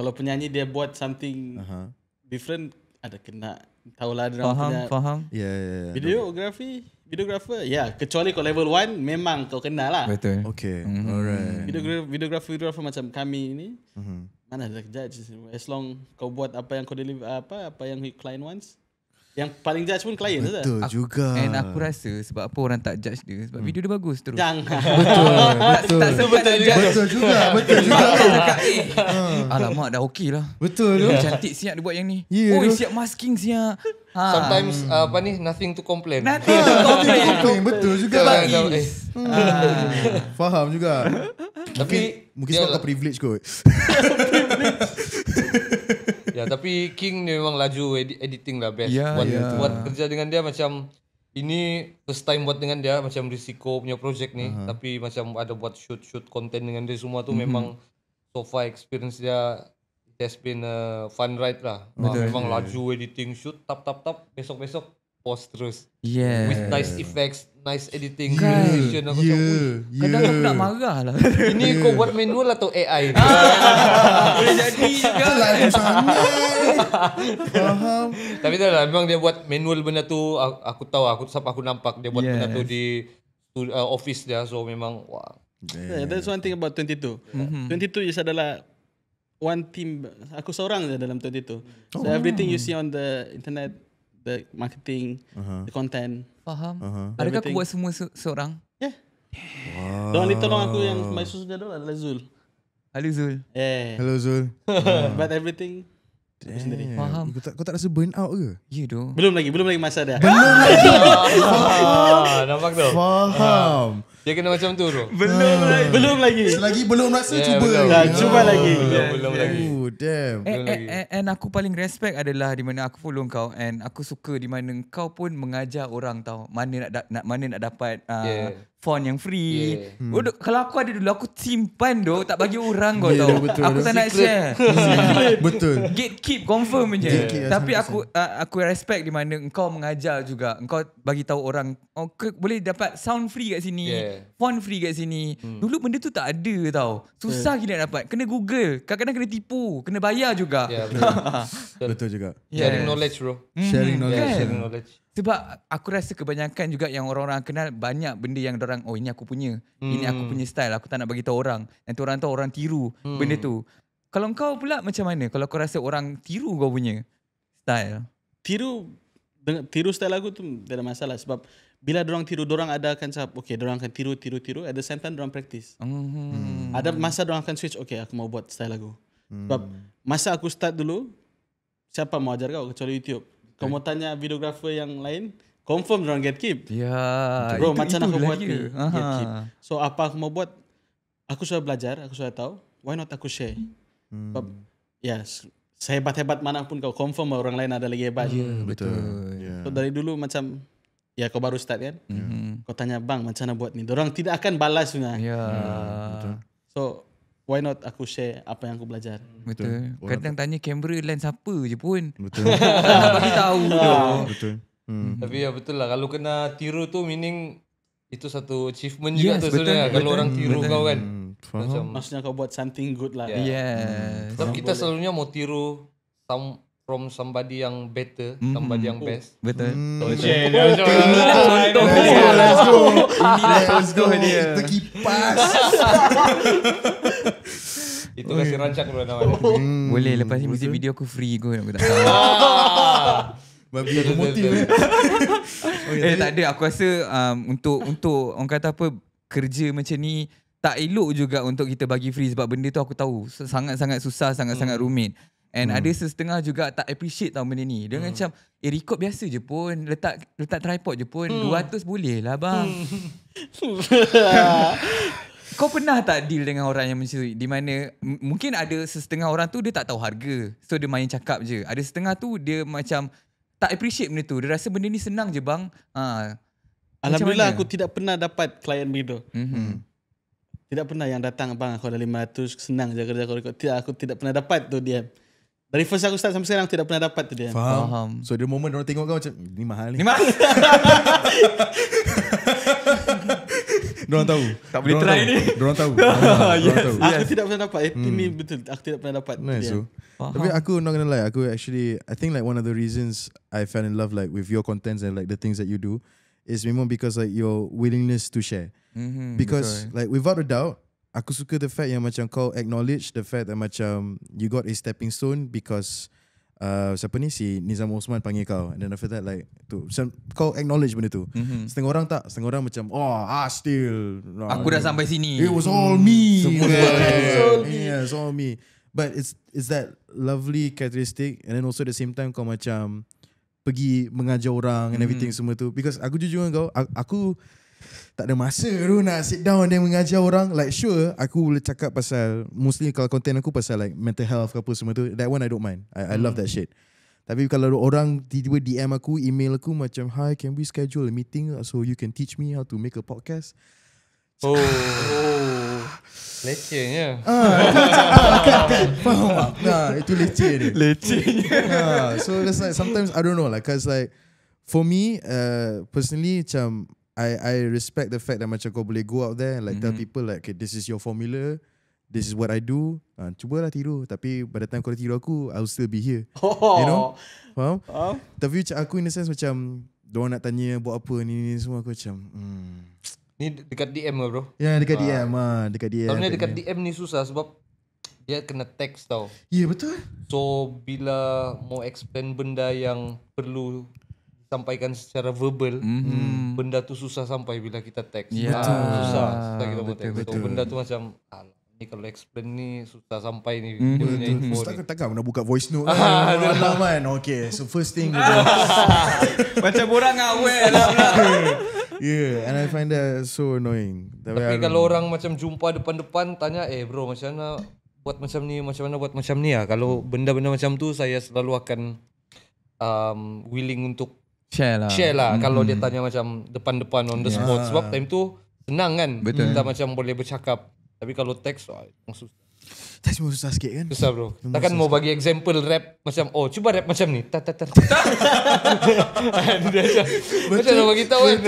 D: kalau penyanyi dia buat something uh-huh. different ada kena tahu lah dia faham punya faham ya yeah, yeah, yeah. videografi videografer ya yeah. kecuali kalau level 1 memang kau kena lah betul okay mm-hmm. alright videografer videografer videografer macam kami ini mm-hmm. mana ada judge as long kau buat apa yang kau deliver apa apa yang client wants yang paling judge pun klien Betul tak? juga And aku
B: rasa Sebab apa orang tak judge dia Sebab hmm. video dia bagus terus Jangan Betul Betul, betul. Tak sempat betul juga. Betul juga Betul juga hmm. Alamak dah okey lah Betul tu Cantik siap dia buat yang ni yeah, Oi, siap
C: masking siap ha. Sometimes hmm. apa ni Nothing to complain Nothing ha, to complain, nothing to complain. Betul juga Sebab hmm. ha.
A: Faham juga Tapi Mungkin, mungkin sebab kau lah. privilege kot (laughs) (laughs) yeah,
C: tapi King ni memang laju edi- editing lah best. Yeah, buat, yeah. buat kerja dengan dia macam ini first time buat dengan dia macam risiko punya project ni uh-huh. tapi macam ada buat shoot shoot content dengan dia semua tu mm-hmm. memang so far experience dia it has been a fun ride lah. Betul, memang yeah. laju editing shoot tap tap tap besok-besok post terus. Yeah. With nice effects nice editing yeah. Yeah. yeah. kadang aku nak marah lah (laughs) ini yeah. kau buat manual atau AI ah, boleh jadi juga lah faham tapi tak lah memang dia buat manual benda tu aku, tahu aku sampai aku nampak dia buat yes. benda tu di tu, uh, office dia so memang wah yeah. that's
D: one thing about 22 mm-hmm. 22 is adalah one team aku seorang je dalam 22 so oh, everything yeah. you see on the internet the marketing, uh-huh. the content. Faham. Uh-huh. Adakah aku
B: buat semua se- seorang? Ya. Yeah.
D: Wow. Diorang ni tolong aku yang my susu dia dulu adalah Zul. Hello Zul. Yeah. Hello Zul. (laughs) But everything Damn. Faham.
A: Kau tak, tak rasa burn out ke? Ya yeah, doh. Belum
D: lagi, belum lagi masa dia. Belum lagi. (laughs) Ah, nampak tu. Faham. Ah. Dia kena macam tu tu. Belum ah. lagi. Belum lagi.
C: Selagi
A: belum rasa yeah, cuba. Lagi. Nah, cuba lagi. Yeah, Belum, belum yeah. lagi. Ooh damn. And, and,
B: and, and aku paling respect adalah di mana aku follow kau and aku suka di mana kau pun mengajar orang tahu Mana nak da- nak mana nak dapat uh, yeah. font yang free. Yeah. Hmm. Oh, do, kalau aku ada dulu aku simpan doh tak bagi orang kau yeah, tau. Betul, aku tak nak share. (laughs) Hmm, betul. Gatekeep confirm yeah. je. Yeah. Tapi aku uh, aku respect di mana kau mengajar juga. Kau bagi tahu orang oh, boleh dapat sound free kat sini. Yeah. Font free kat sini. Hmm. Dulu benda tu tak ada tau. Susah yeah. gila nak dapat. Kena Google. Kadang-kadang kena tipu kena bayar juga. Yeah, ya, (laughs) betul.
A: betul juga. Yes. Hmm, sharing knowledge bro. Kan? Mm. Sharing knowledge. Yeah. Sharing knowledge.
B: Sebab aku rasa kebanyakan juga yang orang-orang kenal banyak benda yang orang oh ini aku punya. Mm. Ini aku hmm. punya style. Aku tak nak bagi tahu orang. Nanti orang tahu orang tiru mm. benda tu. Kalau kau pula macam mana? Kalau kau rasa orang tiru
D: kau punya style. Tiru dengan tiru style aku tu tak ada masalah sebab bila orang tiru orang ada akan cakap okey orang akan tiru tiru tiru at the same time orang practice. hmm Ada masa orang akan switch okey aku mau buat style aku. Sebab masa aku start dulu, siapa mau ajar kau kecuali YouTube? Kau mau tanya videographer yang lain, confirm orang get keep. Ya, bro, itu, macam itu aku lah buat ni, So apa aku mau buat? Aku sudah belajar, aku sudah tahu. Why not aku share? Hmm. Sebab, ya, yes, sehebat-hebat manapun kau confirm lah orang lain ada lagi hebat. Ya, yeah, hmm, betul. Yeah. So dari dulu macam, ya kau baru start kan? Yeah. Hmm. Kau tanya bang macam mana buat ni? Orang tidak akan balas punya. Ya, yeah. Hmm, so why not aku share apa yang aku belajar. Betul. Hmm. Kadang tanya kamera lens siapa?
B: je pun. Betul. Tak bagi tahu. Betul.
D: Hmm. Tapi ya betul lah kalau kena
C: tiru tu meaning itu satu achievement yes, juga tu sebenarnya kalau betul. orang tiru betul. kau kan. Hmm, faham. Macam
D: maksudnya kau buat something good lah. Yeah. yeah. Hmm. Tapi kita
C: selalunya mau tiru some from somebody yang better, mm. somebody yang oh, best. Betul. Hmm. Betul. Inilah contoh dia.
E: Inilah contoh dia. Itu kipas. (laughs)
C: Itu kasi rancak dulu nama dia.
B: Oh. Hmm. Boleh lepas ni mesti video aku free kau aku tak (laughs) tahu. Ah. Babi ada Eh, tak ada aku rasa um, untuk untuk orang kata apa kerja macam ni tak elok juga untuk kita bagi free sebab benda tu aku tahu sangat-sangat susah, sangat-sangat hmm. rumit. And hmm. ada setengah juga tak appreciate tau benda ni. Dia hmm. macam eh record biasa je pun, letak letak tripod je pun hmm. 200 boleh lah bang. Hmm. (laughs) kau pernah tak deal dengan orang yang macam tu? Di mana mungkin ada setengah orang tu dia tak tahu harga. So dia main cakap je. Ada setengah tu dia macam tak appreciate benda tu. Dia rasa benda ni senang je bang. Ha.
E: Alhamdulillah aku
D: tidak pernah dapat klien begitu. Mm-hmm. Tidak pernah yang datang bang aku ada ratus senang je kerja aku rekod. Tidak, aku tidak pernah dapat tu dia. Dari first aku start sampai sekarang aku tidak pernah dapat tu dia. Faham. Faham. So the moment orang tengok kau macam ni mahal ni. Ni mahal. (laughs) (laughs) Diorang tahu Tak boleh try ni Diorang (laughs) tahu Aku tidak pernah dapat Ini hmm. betul Aku tidak pernah dapat Nice so. Tapi aku
A: not gonna lie Aku actually I think like one of the reasons I fell in love like With your contents And like the things that you do Is memang because like Your willingness to share mm-hmm, Because like Without a doubt Aku suka the fact yang macam kau acknowledge the fact that macam you got a stepping stone because uh, siapa ni si Nizam Osman panggil kau and then after that like tu kau acknowledge benda tu mm-hmm. setengah orang tak setengah orang macam oh ah still nah, aku dah sampai sini it was all me semua yeah. it was all me. yeah it's all me but it's it's that lovely characteristic and then also at the same time kau macam pergi mengajar orang and mhm. everything mm-hmm. semua tu because aku jujur dengan kau aku, aku tak ada masa tu nak sit down dan mengajar orang. Like sure, aku boleh cakap pasal, mostly kalau content aku pasal like mental health ke apa semua tu. That one I don't mind. I, I love that hmm. shit. Tapi kalau orang tiba-tiba DM aku, email aku macam, Hi, can we schedule a meeting so you can teach me how to make a podcast?
D: Oh, oh. (laughs)
A: leceng ya. Ah, ah, kan, kan. nah, itu leceng ni. Leceng. Ah, so like sometimes I don't know like, lah, cause like for me, uh, personally, macam I I respect the fact that macam kau boleh go out there and like mm-hmm. tell mhm. people like okay, this is your formula, this is what I do. Uh, ah, lah tiru. Tapi pada time kau tiru aku, I will still be here. Oh. (laughs) You know? Faham? Uh. Tapi aku in the sense macam, diorang nak tanya buat apa ni, ni semua. Aku macam, hmm.
C: Ni dekat DM ke bro? Ya, yeah, dekat uh. Ah. DM. Ha, ah, dekat DM. Sebenarnya dekat DM ni susah sebab dia kena text tau. Ya, yeah, betul. So, bila mau explain benda yang perlu sampaikan secara verbal mm-hmm. benda tu susah sampai bila kita teks yeah. ah, susah susah kita buat teks so benda tu macam ni kalau explain ni susah sampai ni mm. Mm-hmm. nak buka voice note (laughs) ah, Ah, lah man okay so first thing you go. (laughs) macam orang nak wear lah (laughs)
A: Yeah, and I find that so annoying. That Tapi kalau know.
C: orang macam jumpa depan-depan tanya, eh bro macam mana buat macam ni, macam mana buat macam ni ya? Kalau benda-benda macam tu saya selalu akan um, willing untuk Share lah. Share lah mm kalau dia hmm. tanya macam depan-depan on the yeah. spot. Sebab time tu senang kan. Betul. Kita macam boleh bercakap. Tapi kalau teks, oh, susah. Tak
A: semua
E: susah sikit kan? Susah bro. Cuma Takkan susah
C: mau bagi example rap macam oh cuba rap macam ni. Tak tak tak. (laughs)
D: macam betul, macam bagi tahu kan.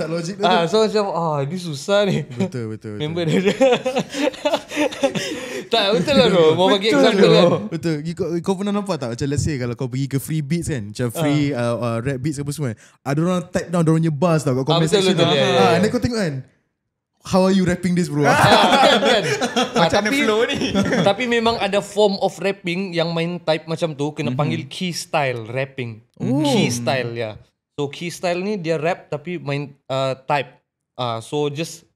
C: Tak logik lah ah, tu. Ah so macam
A: ah oh, ini susah ni. Betul betul betul. Member dia.
C: (laughs) tak betul lah bro. Mau bagi betul example bro. kan.
A: Betul. Kau, kau pernah nampak tak macam let's say kalau kau pergi ke free beats kan. Macam ah. free uh. Uh, uh, rap beats apa semua. Kan, ada orang type down dia orang bars tau kat ah, comment section. Ya, ya, ah, betul, betul, ah, betul, how are you rapping this bro? (laughs) Ah, kan, kan.
C: (laughs) Ah, macam tapi, flow ni. (laughs) tapi memang ada form of rapping yang main type macam tu kena mm-hmm. panggil key style rapping. Mm. Key style ya. Yeah. So key style ni dia rap tapi main uh, type. Uh, so just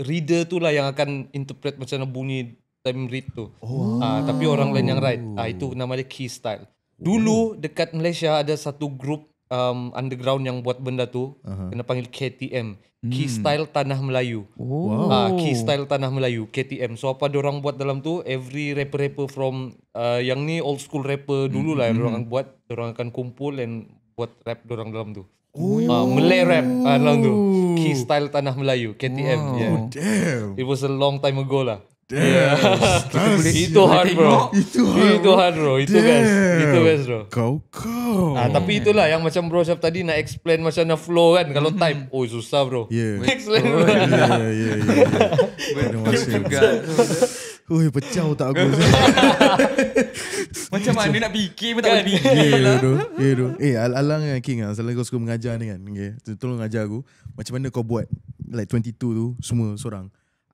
C: reader tu lah yang akan interpret macam mana bunyi time read tu. Oh. Uh, tapi orang lain yang write. Uh, itu nama dia key style. Dulu dekat Malaysia ada satu group um, underground yang buat benda tu uh-huh. kena panggil KTM hmm. Key Style Tanah Melayu. Wow. Uh, ah, Key Style Tanah Melayu KTM. So apa dia orang buat dalam tu every rapper rapper from uh, yang ni old school rapper dulu lah, yang hmm. orang hmm. buat dia akan kumpul and buat rap dia dalam tu. Oh. Uh, Malay rap uh, dalam tu. Key Style Tanah Melayu KTM. Wow. Yeah. Oh, damn. It was a long time ago lah. Damn. Yeah. itu hard bro. Itu hard bro. Itu hard bro. Itu best. Itu best bro. Kau kau. Ah, tapi itulah yang macam bro siap tadi nak explain macam mana flow kan. Kalau mm-hmm. time, oh susah bro.
A: Yeah. (laughs) Oh, explain bro. Yeah, yeah, yeah. yeah. Hui pecah otak aku Macam mana dia nak fikir pun tak boleh kan? fikir Ya tu lah. Eh Alang dengan King lah Selain kau suka mengajar ni kan okay. Tolong ajar aku Macam mana kau buat Like 22 tu Semua seorang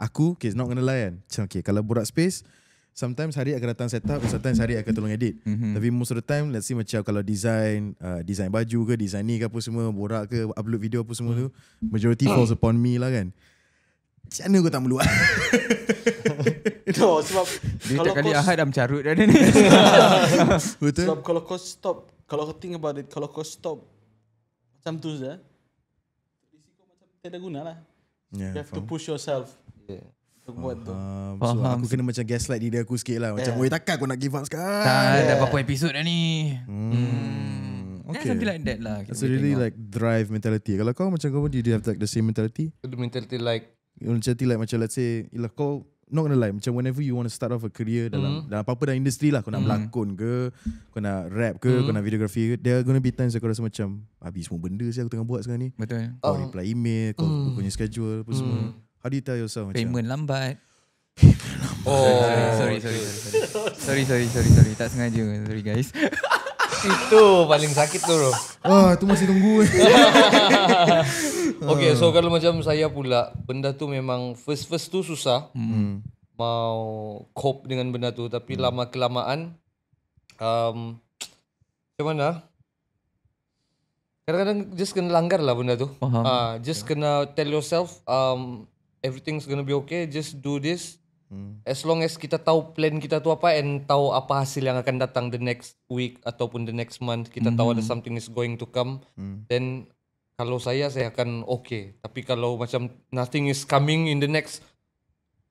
A: Aku Okay it's not gonna lie kan Macam okay Kalau borak space Sometimes hari akan datang set up Sometimes hari akan tolong edit mm-hmm. Tapi most of the time Let's see macam Kalau design uh, Design baju ke Design ni ke apa semua Borak ke Upload video apa semua tu Majority hmm. falls upon me lah kan Macam mana aku tak meluat (laughs) No sebab Dia kalau kali Ahad dah mencarut dah ni (laughs) Betul Sebab kalau kau
D: stop Kalau kau think about it Kalau kau stop Macam tu je Tak ada guna lah ya, You have to push yourself Faham. Faham. aku kena
A: macam gaslight diri aku sikit lah. Macam, yeah. oi takkan aku nak give up sekarang? Tak, yeah. dah berapa episod dah ni. Hmm. Okay. Hmm. Yeah, something like that lah. That's really tengok. like drive mentality. Kalau kau macam kau, pun you have like the same mentality? The mentality like? Mentality like macam let's say, ilah kau not gonna lie, macam whenever you want to start off a career dalam mm. dalam apa-apa dalam industri lah, kau nak mm-hmm. berlakon mm. ke, kau nak rap ke, mm. kau nak videografi ke, there are gonna be times aku rasa macam, habis semua benda saya aku tengah buat sekarang ni. Betul. Kau um. reply email, kau, mm. punya schedule apa mm. semua. How do you tell yourself? Payment macam? lambat.
B: Oh, sorry, sorry, sorry, sorry, sorry, sorry, sorry, sorry, tak sengaja, sorry guys. (laughs) itu paling sakit tu, bro. Wah, tu masih tunggu. (laughs)
C: Ah. okay, so kalau macam saya pula, benda tu memang first first tu susah. Hmm. Mau cope dengan benda tu, tapi hmm. lama kelamaan, um, macam mana? Kadang-kadang just kena langgar lah benda tu. Uh, just kena tell yourself, um, everything's gonna be okay. Just do this. Hmm. As long as kita tahu plan kita tu apa and tahu apa hasil yang akan datang the next week ataupun the next month, kita hmm. tahu ada hmm. something is going to come. Hmm. Then kalau saya saya akan okay. Tapi kalau macam nothing is coming in the next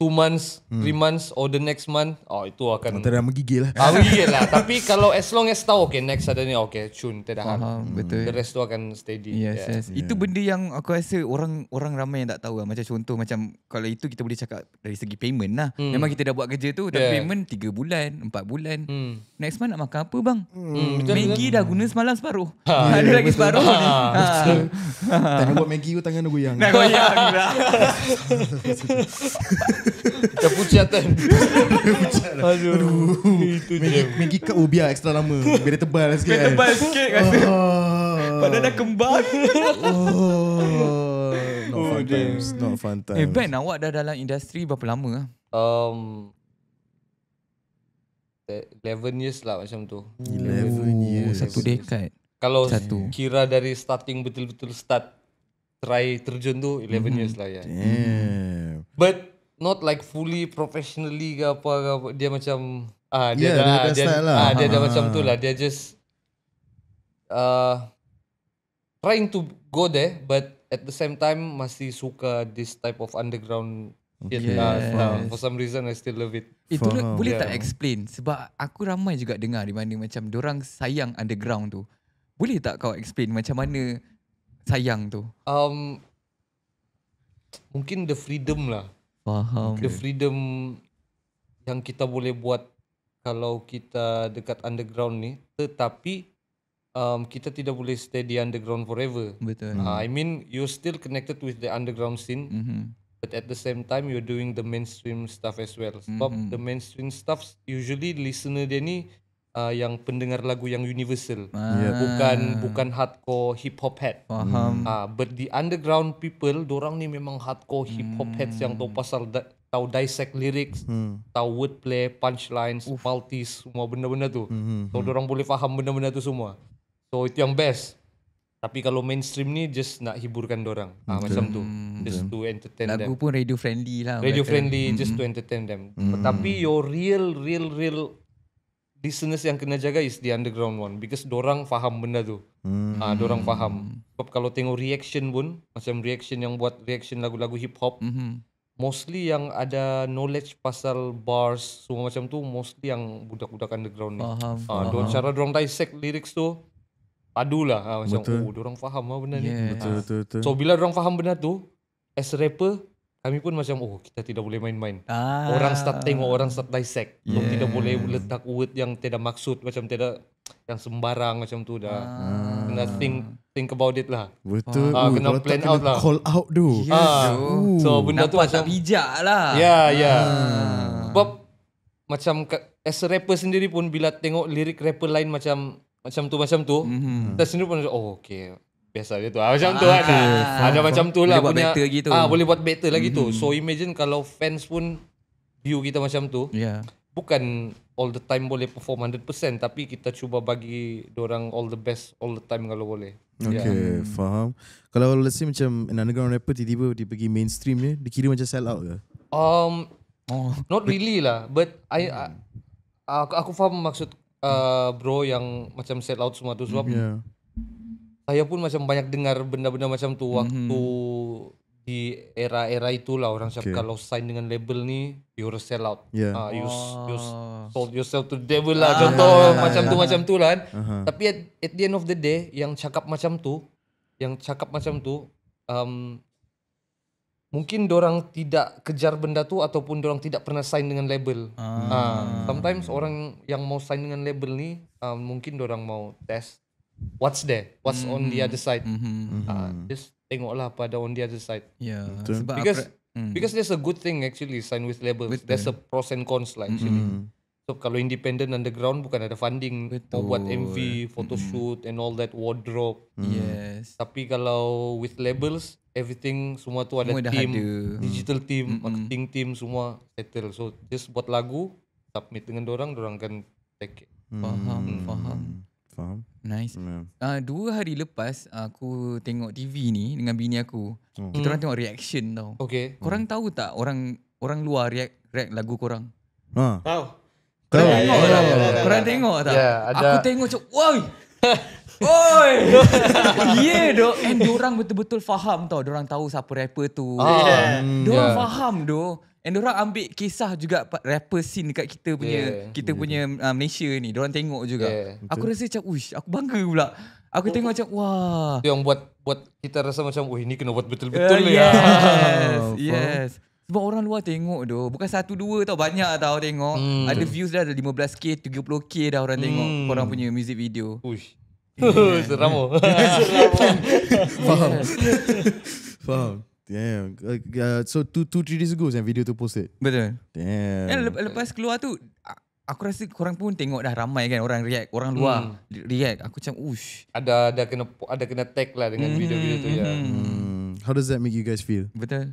C: two months, hmm. three months or the next month, oh itu akan. Tidak ada menggigil lah. Ah, menggigil lah. Tapi kalau as long as tahu, okay, next ada ni, okay, cun, tidak ada. betul. The rest tu akan steady. Yes, yeah. yes.
B: Yeah. Itu benda yang aku rasa orang orang ramai yang tak tahu lah. Macam contoh, macam kalau itu kita boleh cakap dari segi payment lah. Hmm. Memang kita dah buat kerja tu, tapi yeah. payment tiga bulan, empat bulan. Hmm. Next month nak makan apa bang? Hmm. Betul, Maggie dah guna semalam separuh. (laughs) Ha. Ada lagi separuh ha. ha. Tangan buat
A: Maggie tu tangan aku yang. Dah goyang dah.
E: (laughs) Kita
A: pucat kan lah. Aduh, Aduh. Itu je Maggi ekstra lama beri tebal lah sikit Beri kan. tebal sikit kan ah. Padahal dah kembang oh. Not oh, fun times Not fun times Eh
B: Ben awak dah dalam industri berapa lama? Ah? Um,
C: 11 years lah macam tu 11 years Satu dekad Kalau Satu. kira dari starting betul-betul start Try terjun tu 11 mm-hmm. years lah ya Damn. But not like fully professionally ke apa ke apa dia macam ah dia dah dia dah lah. ah, dia ha, dah macam ah. tu lah dia just uh, trying to go there but at the same time masih suka this type of underground Okay. Lah. Yes. For some reason I still
B: love it. Itu For boleh home. tak explain sebab aku ramai juga dengar di mana macam orang sayang underground tu. Boleh tak kau explain macam mana sayang tu?
C: Um mungkin the freedom lah. Faham. The freedom yang kita boleh buat kalau kita dekat underground ni tetapi um, kita tidak boleh stay di underground forever. Betul. Uh, I mean you still connected with the underground scene. Mm -hmm. But at the same time you're doing the mainstream stuff as well. Stop mm -hmm. the mainstream stuff. Usually listener dia ni uh, yang pendengar lagu yang universal. Ah. Bukan bukan hardcore hip hop head. Faham. Uh, but the underground people, dorang ni memang hardcore hip hop hmm. heads yang tahu pasal da- tahu dissect lyrics, hmm. tahu wordplay, punchlines, Uf. multis, semua benda-benda tu. Hmm. hmm so hmm. orang boleh faham benda-benda tu semua. So itu yang best. Tapi kalau mainstream ni just nak hiburkan dorang, Ah okay. macam tu. Just to entertain Lagu them. Lagu pun
B: radio friendly lah. Radio friendly mm-hmm. just to entertain them. Mm-hmm.
C: Tapi your real real real Business yang kena jaga is the underground one because dorang faham benda tu. Hmm. Ah, dorang faham. Sebab kalau tengok reaction pun macam reaction yang buat reaction lagu-lagu hip hop, mm-hmm. mostly yang ada knowledge pasal bars semua macam tu mostly yang budak-budak underground ni. Faham. Ah, faham. cara dorang dissect lyrics tu padulah ah, macam betul. oh dorang faham apa benda yeah. ni. Ah. Betul, ah. betul, betul. So bila dorang faham benda tu as rapper kami pun macam oh kita tidak boleh main-main. Ah. Orang start tengok, orang start dissect. Kita yes. tidak boleh letak word yang tidak maksud macam tidak yang sembarang macam tu dah. Ah. Kena think think about it lah. Betul. Ah, kena Ooh, plan out lah. Call
A: out tu. Yes. Ya, ah. Ya. So benda Nampak tu macam bijak lah. Ya, yeah, ya. Yeah. Ah.
C: Bob macam as a rapper sendiri pun bila tengok lirik rapper lain macam macam tu macam tu, mm -hmm. kita sendiri pun oh okay biasa gitu ah, macam ah, tu kan ah, ah. ada ah, macam tu lah boleh buat lagi tu. ah, boleh buat better lagi mm-hmm. tu so hmm. imagine kalau fans pun view kita macam tu yeah. bukan all the time boleh perform 100% tapi kita cuba bagi orang all the best all the time kalau boleh ya. Okay,
A: yeah. faham. Kalau let's say macam an underground rapper tiba-tiba dia pergi mainstream ni, dia kira macam sell out ke?
C: Um, oh. not really lah. But I, I aku, aku faham maksud uh, bro yang macam sell out semua tu sebab yeah saya pun macam banyak dengar benda-benda macam tu waktu mm-hmm. di era-era itulah orang siapa okay. kalau sign dengan label ni you're a sell out yeah. uh, you oh. you sold yourself to devil lah ah, contoh yeah, yeah, yeah, macam yeah, tu yeah. macam tu lah kan uh-huh. tapi at, at the end of the day yang cakap macam tu yang cakap macam tu um, mungkin orang tidak kejar benda tu ataupun orang tidak pernah sign dengan label ah. uh, sometimes orang yang mau sign dengan label ni um, mungkin orang mau test what's there what's mm-hmm. on the mm-hmm. other side mm-hmm. uh, just tengoklah apa ada on the other side yeah Betul. sebab because apre- mm. because there's a good thing actually sign with labels Betul. there's a pros and cons lah actually mm-hmm. so kalau independent underground bukan ada funding Betul. buat mv photoshoot mm-hmm. and all that wardrobe mm-hmm. yes tapi kalau with labels everything semua tu ada semua team ada. digital team mm-hmm. marketing team semua settle so just buat lagu submit dengan orang orang akan take it. Mm-hmm. faham faham
E: faham
B: Nice. Yeah. Ya. Uh, dua hari lepas aku tengok TV ni dengan bini aku. Hmm. Kita orang tengok reaction tau. Okay. Korang hmm. tahu tak orang orang luar react react lagu korang? Ha. Tahu. Tahu. Korang, ya, yeah, ya, korang tengok yeah, tak? Yeah, ada. Aku tengok cak, woi. (laughs) Oi. (laughs) Ye doh Dan orang betul-betul faham tau. Orang tahu siapa rapper tu. Oh, yeah. Dorang yeah. Hmm. faham doh. And diorang ambil kisah juga rapper scene dekat kita punya yeah. kita punya mm-hmm. uh, Malaysia ni. Diorang tengok juga. Yeah. Aku rasa macam, uish, aku bangga pula. Aku oh. tengok macam, wah. Itu yang buat buat kita rasa macam, uish, ni kena buat betul-betul uh, ya. Yes, (laughs) yes. Sebab orang luar tengok tu. Bukan satu dua tau, banyak tau tengok. Hmm. Ada views dah, ada 15k, 30k dah orang tengok hmm. Orang punya music video. Uish. Yeah. (laughs) Seram oh. (laughs) Faham.
E: Faham.
A: Damn. Uh, uh, so two two three days ago yang video tu posted. Betul. Damn. Eh
B: lepas keluar tu aku rasa korang pun tengok dah ramai kan orang react, orang luar hmm. react. Aku macam ush. Ada ada kena ada kena tag lah dengan hmm. video-video hmm.
A: tu ya. Hmm. hmm. How does that make you guys feel? Betul.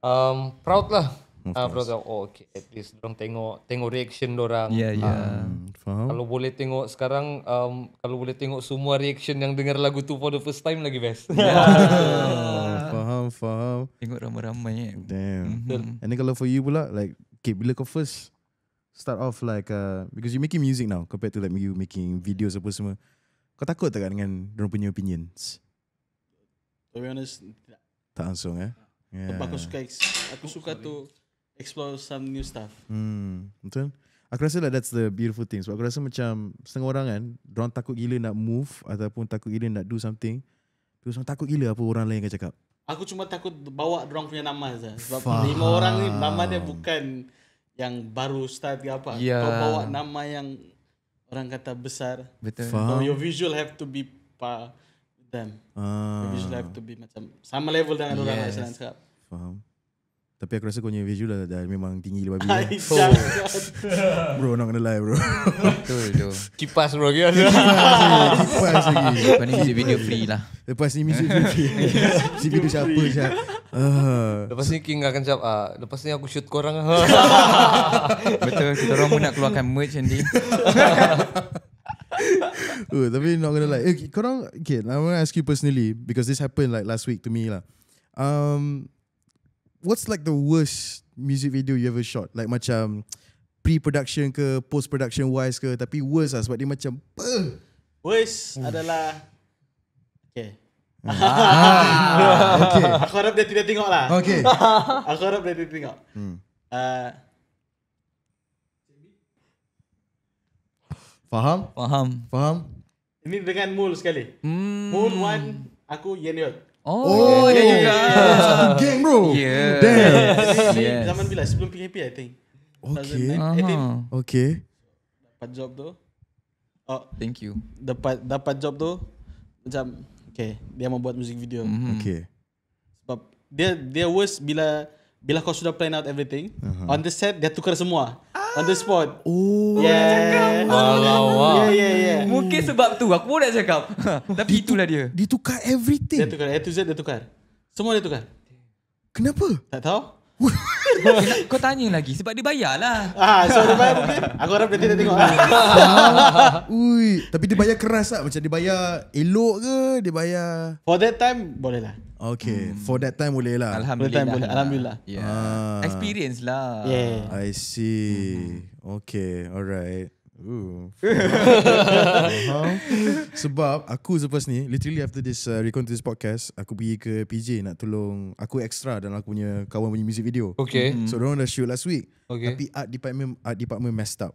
C: Um proud lah. Ah, bro, oh, okay. At least orang tengok tengok reaction orang. Yeah, yeah. Um, Faham. Kalau boleh tengok sekarang, um, kalau boleh tengok semua reaction yang dengar lagu tu for the first time lagi best. (laughs) Yeah. (laughs)
A: faham, faham. Tengok ramai-ramai. Eh. Damn. Mm-hmm. And then kalau for you pula, like, okay, bila kau first start off like, uh, because you making music now compared to like you making videos apa semua, kau takut tak dengan orang punya opinions?
D: To be honest, tak.
A: Tak langsung eh. Yeah. Sebab aku suka,
D: aku suka oh, tu explore some new stuff.
A: Hmm, betul. Aku rasa lah that's the beautiful thing. Sebab aku rasa macam setengah orang kan, orang takut gila nak move ataupun takut gila nak do something. Terus orang takut gila apa orang lain akan cakap.
D: Aku cuma takut bawa orang punya nama saja. Lah. Sebab Faham. lima orang ni nama dia bukan yang baru start ke apa. Yeah. Kau bawa nama yang orang kata besar. Betul. So your visual have to be pa them. Ah. Your visual have to be macam sama level dengan yes. orang lain.
A: Faham. Tapi aku rasa kau punya visual dah, dah memang tinggi lebih (laughs) bila.
D: (laughs) bro, nak gonna lie bro. Betul tu. (laughs) Kipas bro. Kipas,
C: kipas lagi. Lepas ni music video free lah. Lepas ni music video free. Music video siapa siap. Ah. Lepas ni King akan siap. Uh, lepas ni aku shoot korang lah. Betul, kita orang pun nak keluarkan merch nanti. uh,
A: tapi nak gonna lie. Okay, eh, korang, okay, I want to ask you personally because this happened like last week to me lah. Um, what's like the worst music video you ever shot? Like macam pre-production ke post-production wise ke tapi worst lah sebab dia macam
D: Burr. worst oh. adalah okay ah, (laughs) okay. Aku harap dia tidak tengok lah. Okay. (laughs) Aku harap dia tidak tengok. Hmm. Uh,
A: faham? Faham. Faham.
D: Ini dengan mul sekali. Mm. Mul one, aku yenyot. Oh, oh dia juga. Satu geng bro. Yeah. Damn. yes. Zaman bila? Sebelum PKP, I think. Okay. Uh-huh. Okay. Dapat job tu. Oh, thank you. Dapat dapat job tu. Macam, okay. Dia mau buat music video. Mm-hmm. Okay. Sebab dia dia worse bila bila kau sudah plan out everything uh-huh. on the set dia tukar semua. On the spot. Oh. Yeah. Allah wah. Yeah, yeah, yeah. Mungkin sebab tu aku pun nak cakap. (laughs) Tapi Ditu- itulah dia. Dia tukar everything. Dia tukar A to Z dia tukar. Semua dia
B: tukar. Kenapa? Tak tahu. Kau tanya lagi sebab dia bayar lah.
D: Ah, so dia bayar mungkin. Aku harap nanti dia tengok.
A: (laughs) Ui, tapi dia bayar keras lah. Macam dia bayar elok ke? Dia bayar... For that time, boleh lah. Okay, hmm. for that time boleh lah. Alhamdulillah. time boleh. Alhamdulillah. Yeah. Ah. Experience lah. Yeah. I see. Okay, alright. Ooh. uh-huh. Sebab aku selepas ni literally after this uh, record to this podcast, aku pergi ke PJ nak tolong aku extra dan aku punya kawan punya music video. Okay. Mm-hmm. So orang dah shoot last week. Okay. Tapi art department art department messed up.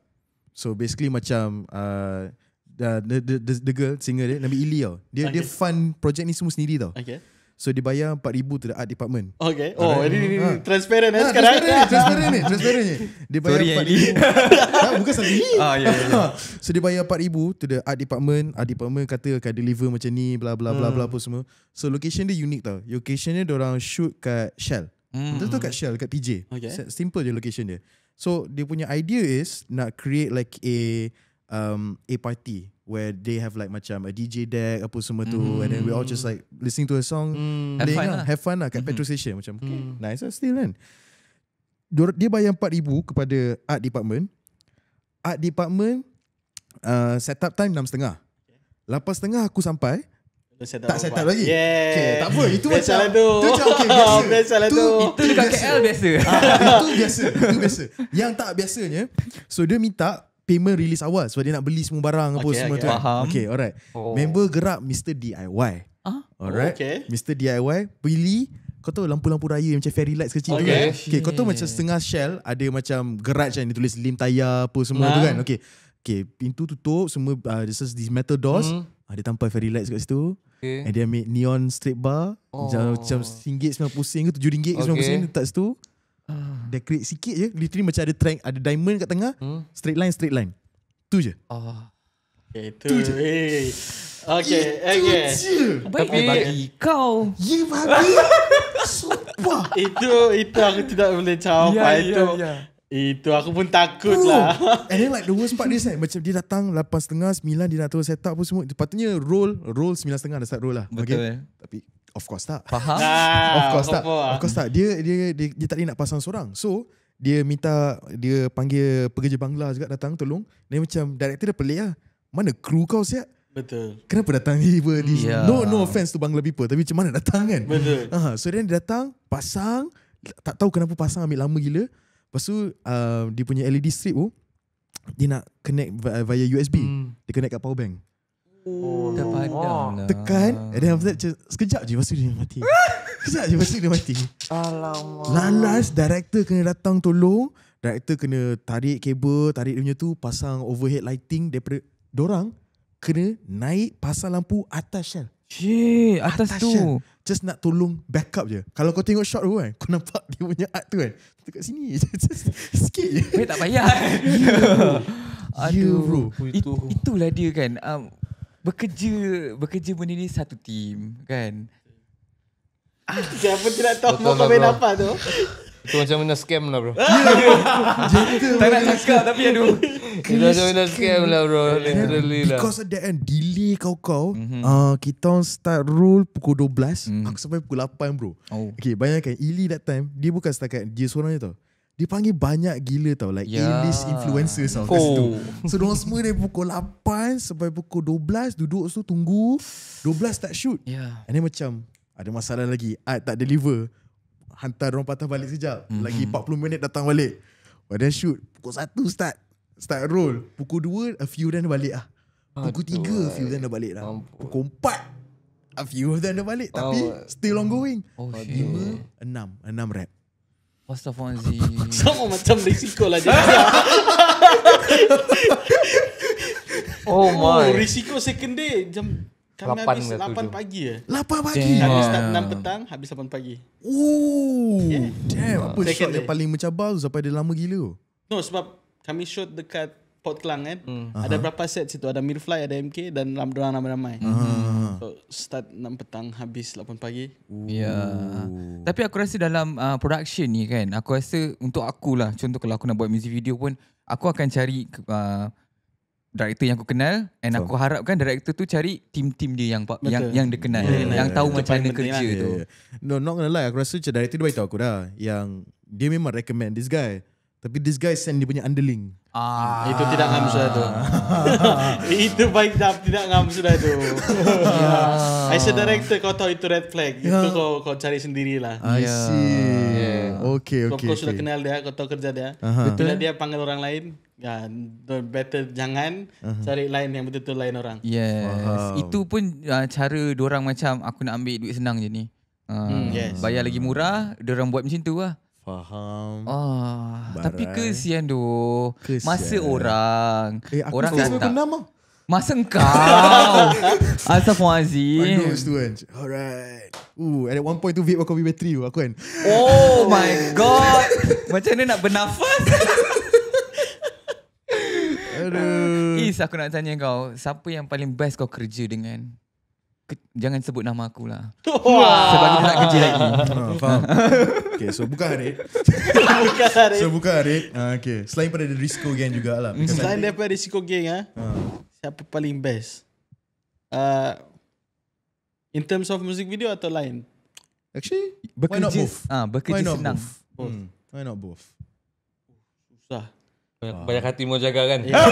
A: So basically macam uh, the, the, the, the, girl singer dia nabi Ili tau. Dia okay. dia fun project ni semua sendiri tau. Okay. So dia bayar 4000 to the art department. Okay. Oh, ini ni ha. transparent eh ha, sekarang. Transparent ni, transparent ni. (laughs) dia bayar Sorry, 4000. Ah, (laughs) ha, bukan sendiri. Ah, ya ya. ya. Ha. So dia bayar 4000 to the art department. Art department kata akan deliver macam ni bla bla bla hmm. bla apa semua. So location dia unik tau. Location dia orang shoot kat Shell. Hmm. Tentu kat Shell kat PJ. Okay. Simple je location dia. So dia punya idea is nak create like a um a party where they have like macam a DJ deck apa semua tu mm. and then we all just mm. like listening to a song mm. have, fun lah, lah. have fun lah kat mm petrol station macam okay mm. nice lah still kan dia, bayar bayar 4000 kepada art department art department (tsk) uh, set up time 6.30 Lepas setengah aku sampai
D: set Tak set lagi yeah. okay, Tak apa Itu biasa macam Itu macam okay, biasa. (laughs) biasa tu, itu, itu dekat biasa. KL (laughs) biasa ah, Itu biasa Itu biasa Yang tak
A: biasanya So dia minta payment release awal sebab dia nak beli semua barang okay, apa okay, semua tu kan. Faham. Okay, alright. Oh. Member gerak Mr. DIY.
B: Ah, alright. Oh, okay.
A: Mr. DIY beli kau tahu lampu-lampu raya macam fairy lights kecil okay. tu oh, kan. Okay, kau tahu macam hmm. setengah shell ada macam garage yang tulis lim tayar apa semua nah. tu kan. Okay. Okay, pintu tutup semua uh, this is these metal doors. Hmm. Ada ah, uh, tampal fairy lights kat situ. Okay. And dia ambil neon straight bar. Oh. Macam, macam RM1.90 ke RM7.90 ke okay. RM90 letak situ decorate sikit je literally macam ada triangle ada diamond kat tengah hmm? straight line straight line tu je oh
D: okay, itu tu je. Hey. Okay, itu okay. Je. Baik, Tapi eh, bagi kau. Ye ya, bagi. Sumpah. (laughs) Itu itu aku tidak boleh cakap yeah, yeah, itu. Yeah. Ya. Itu aku pun takut Bro. Oh. lah. (laughs) And then like
A: the worst part is like, macam dia datang 8.30, 9, dia nak terus set up pun semua. Patutnya roll, roll 9.30 dah start roll lah. Betul okay. eh. Tapi of course tak.
D: Faham? Nah, of course tak. Lah. Of course tak.
A: Dia, dia dia dia tak nak pasang seorang. So dia minta dia panggil pekerja bangla juga datang tolong. Dia macam director dah pelik lah. Mana kru kau siap? Betul. Kenapa datang tiba di hmm. yeah. No no offense to bangla people tapi macam mana datang kan? Betul. Ha, so dia datang pasang tak tahu kenapa pasang ambil lama gila. Pastu uh, dia punya LED strip tu dia nak connect via USB. Hmm. Dia connect kat power bank.
C: Oh. Terpandang oh. lah.
A: Tekan. And then after that, sekejap je lepas tu dia mati.
C: sekejap je lepas tu dia mati.
A: Alamak. Last, director kena datang tolong. Director kena tarik kabel, tarik dia punya tu, pasang overhead lighting daripada dorang kena naik pasang lampu atas Shell. Cik, atas, atas tu. Shell. Just nak tolong backup je. Kalau kau tengok shot tu kan, kau nampak dia punya art tu kan. Dekat sini je. Just (laughs) sikit je. tak payah. (laughs) Ya, Aduh. Ya, bro. It, itulah dia kan. Um,
B: bekerja bekerja benda ni satu team kan. Ah. (laughs) Siapa
D: tidak
A: tahu lah, mau komen apa tu?
B: Itu macam mana scam lah bro (laughs) ya. Tak
C: nak cakap tapi aduh
A: Kita macam mana scam lah bro Literally lah Because at the end Delay kau-kau mhm. uh, Kita start rule Pukul 12 mhm. Aku sampai pukul 8 bro oh. Okay bayangkan Ili that time Dia bukan setakat Dia seorang je tau dia panggil banyak gila tau like yeah. A-list influencers tau oh. So diorang semua dari pukul 8 sampai pukul 12 duduk tu tunggu 12 tak shoot. Yeah. And then macam ada masalah lagi art tak deliver hantar diorang patah balik sekejap mm-hmm. lagi 40 minit datang balik. But then shoot pukul 1 start start roll pukul 2 a few then balik ah, Pukul 3 a few then dah balik lah. Pukul 4 A few of them dah balik oh. Tapi still ongoing oh, 5, 6 6 rap Astaghfirullahaladzim. (laughs) Sama macam risiko lah dia. (laughs) oh my. Oh, risiko
D: second day jam kami 8 habis 8 tujuh. pagi ya. 8 pagi. Habis 6 petang, habis 8 pagi. Ooh. Yeah. Damn, apa second shot day. yang
A: paling mencabar tu sampai dia lama gila tu?
D: No, sebab kami shoot dekat Port Klang kan. Uh-huh. Ada berapa set situ? Ada Mirfly, ada MK dan ramai-ramai. uh Uh-huh. So start 6 petang habis 8 pagi. Ya. Yeah.
B: Tapi aku rasa dalam uh, production ni kan, aku rasa untuk aku lah contoh kalau aku nak buat music video pun aku akan cari uh, director yang aku kenal and so. aku harapkan director tu
A: cari team-team dia yang Betul. yang yang dia kenal, yeah, yang yeah, tahu yeah. macam mana kerja yeah, tu. Yeah, No, not gonna lie, aku rasa director dia beritahu aku dah yang dia memang recommend this guy. Tapi this guy send dia punya underling. Ah, itu tidak ngam sudah tu.
D: (laughs) itu baik dah tidak ngam sudah tu. yeah. (laughs) As a director kau tahu itu red flag. Yeah. Itu kau kau cari sendirilah. I yeah. see. Yeah.
A: Okay, okay. Kau, kau sudah kenal
D: dia, kau tahu kerja dia. Uh-huh. Betul. Bila dia panggil orang lain, ya better jangan uh-huh. cari lain yang betul betul lain orang. Yes. Wow. Itu
B: pun uh, cara dua orang macam aku nak ambil duit senang je ni. Uh, hmm, yes. Bayar lagi murah, dia orang buat macam tu lah. Faham. Ah, tapi kesian tu.
A: Kesian. Masa orang. Eh, aku orang kan tak. Nama. Masa engkau. Asa Fuanzi. I know students. Alright. Ooh, and at one point tu vape aku ambil bateri tu. Aku kan.
B: Oh my god. (laughs) Macam mana nak bernafas? (laughs) Aduh. Is aku nak tanya kau. Siapa yang paling best kau kerja dengan? ke, jangan sebut nama aku lah. Sebab aku nak kerja lagi. Ah,
A: faham. (laughs) okay, so buka hari. buka hari. So buka hari. Ah, okay. Selain pada the risiko gang juga lah. Mm. Selain ada. daripada
D: risiko gang ah. ah. Siapa paling best? Uh, in terms of music video atau lain? Actually, bekerja, why not both? Ah, bekerja why not Both? Hmm. Why not both? Susah. Ah. Banyak, hati mau jaga kan? Yeah. (laughs)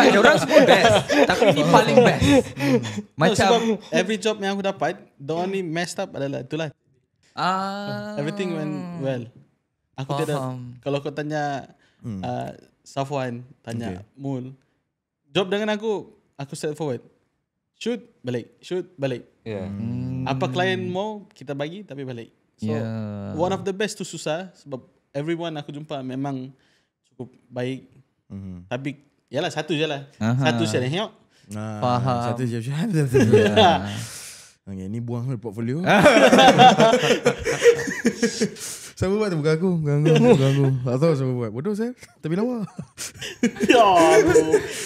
D: tak, orang semua best. Tapi ini paling best. Hmm. Macam... every job yang aku dapat, the only messed up adalah itulah. Ah. Everything went well. Aku faham. tidak... Kalau kau tanya hmm. uh, Safwan, tanya okay. Mul, job dengan aku, aku set forward Shoot, balik. Shoot, balik. Hmm. Apa klien mau, kita bagi tapi balik. So, one of the best tu susah sebab everyone aku jumpa memang cukup baik. Mm-hmm. Tapi yalah satu je lah. Satu je lah. Nah, Faham. Satu je lah. (laughs) (laughs)
A: Okay, ni buang lah portfolio. (laughs) siapa buat tu? Bukan aku. Bukan aku. Bukan aku. Tak tahu siapa buat. Bodoh saya. Tapi lawa.
B: ya,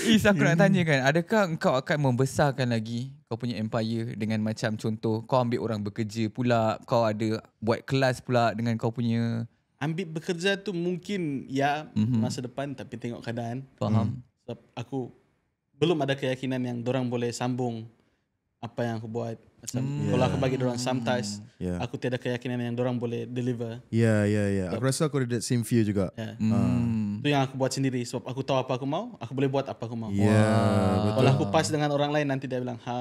B: Is, aku nak tanya kan. Adakah kau akan membesarkan lagi kau punya empire dengan macam contoh kau ambil orang bekerja pula. Kau
D: ada buat kelas pula dengan kau punya ambil bekerja tu mungkin ya mm-hmm. masa depan tapi tengok keadaan. Faham. Mm. Sebab aku belum ada keyakinan yang orang boleh sambung apa yang aku buat. Hmm. Kalau aku bagi orang sometimes, yeah. aku tidak keyakinan yang orang boleh deliver. Ya, ya, ya. Aku
A: rasa aku ada same view juga. Yeah. Ah. Hmm.
D: Itu mm. yang aku buat sendiri sebab aku tahu apa aku mau, aku boleh buat apa aku mau. Ya, yeah, wow. betul. Kalau aku pas dengan orang lain, nanti dia bilang, ha,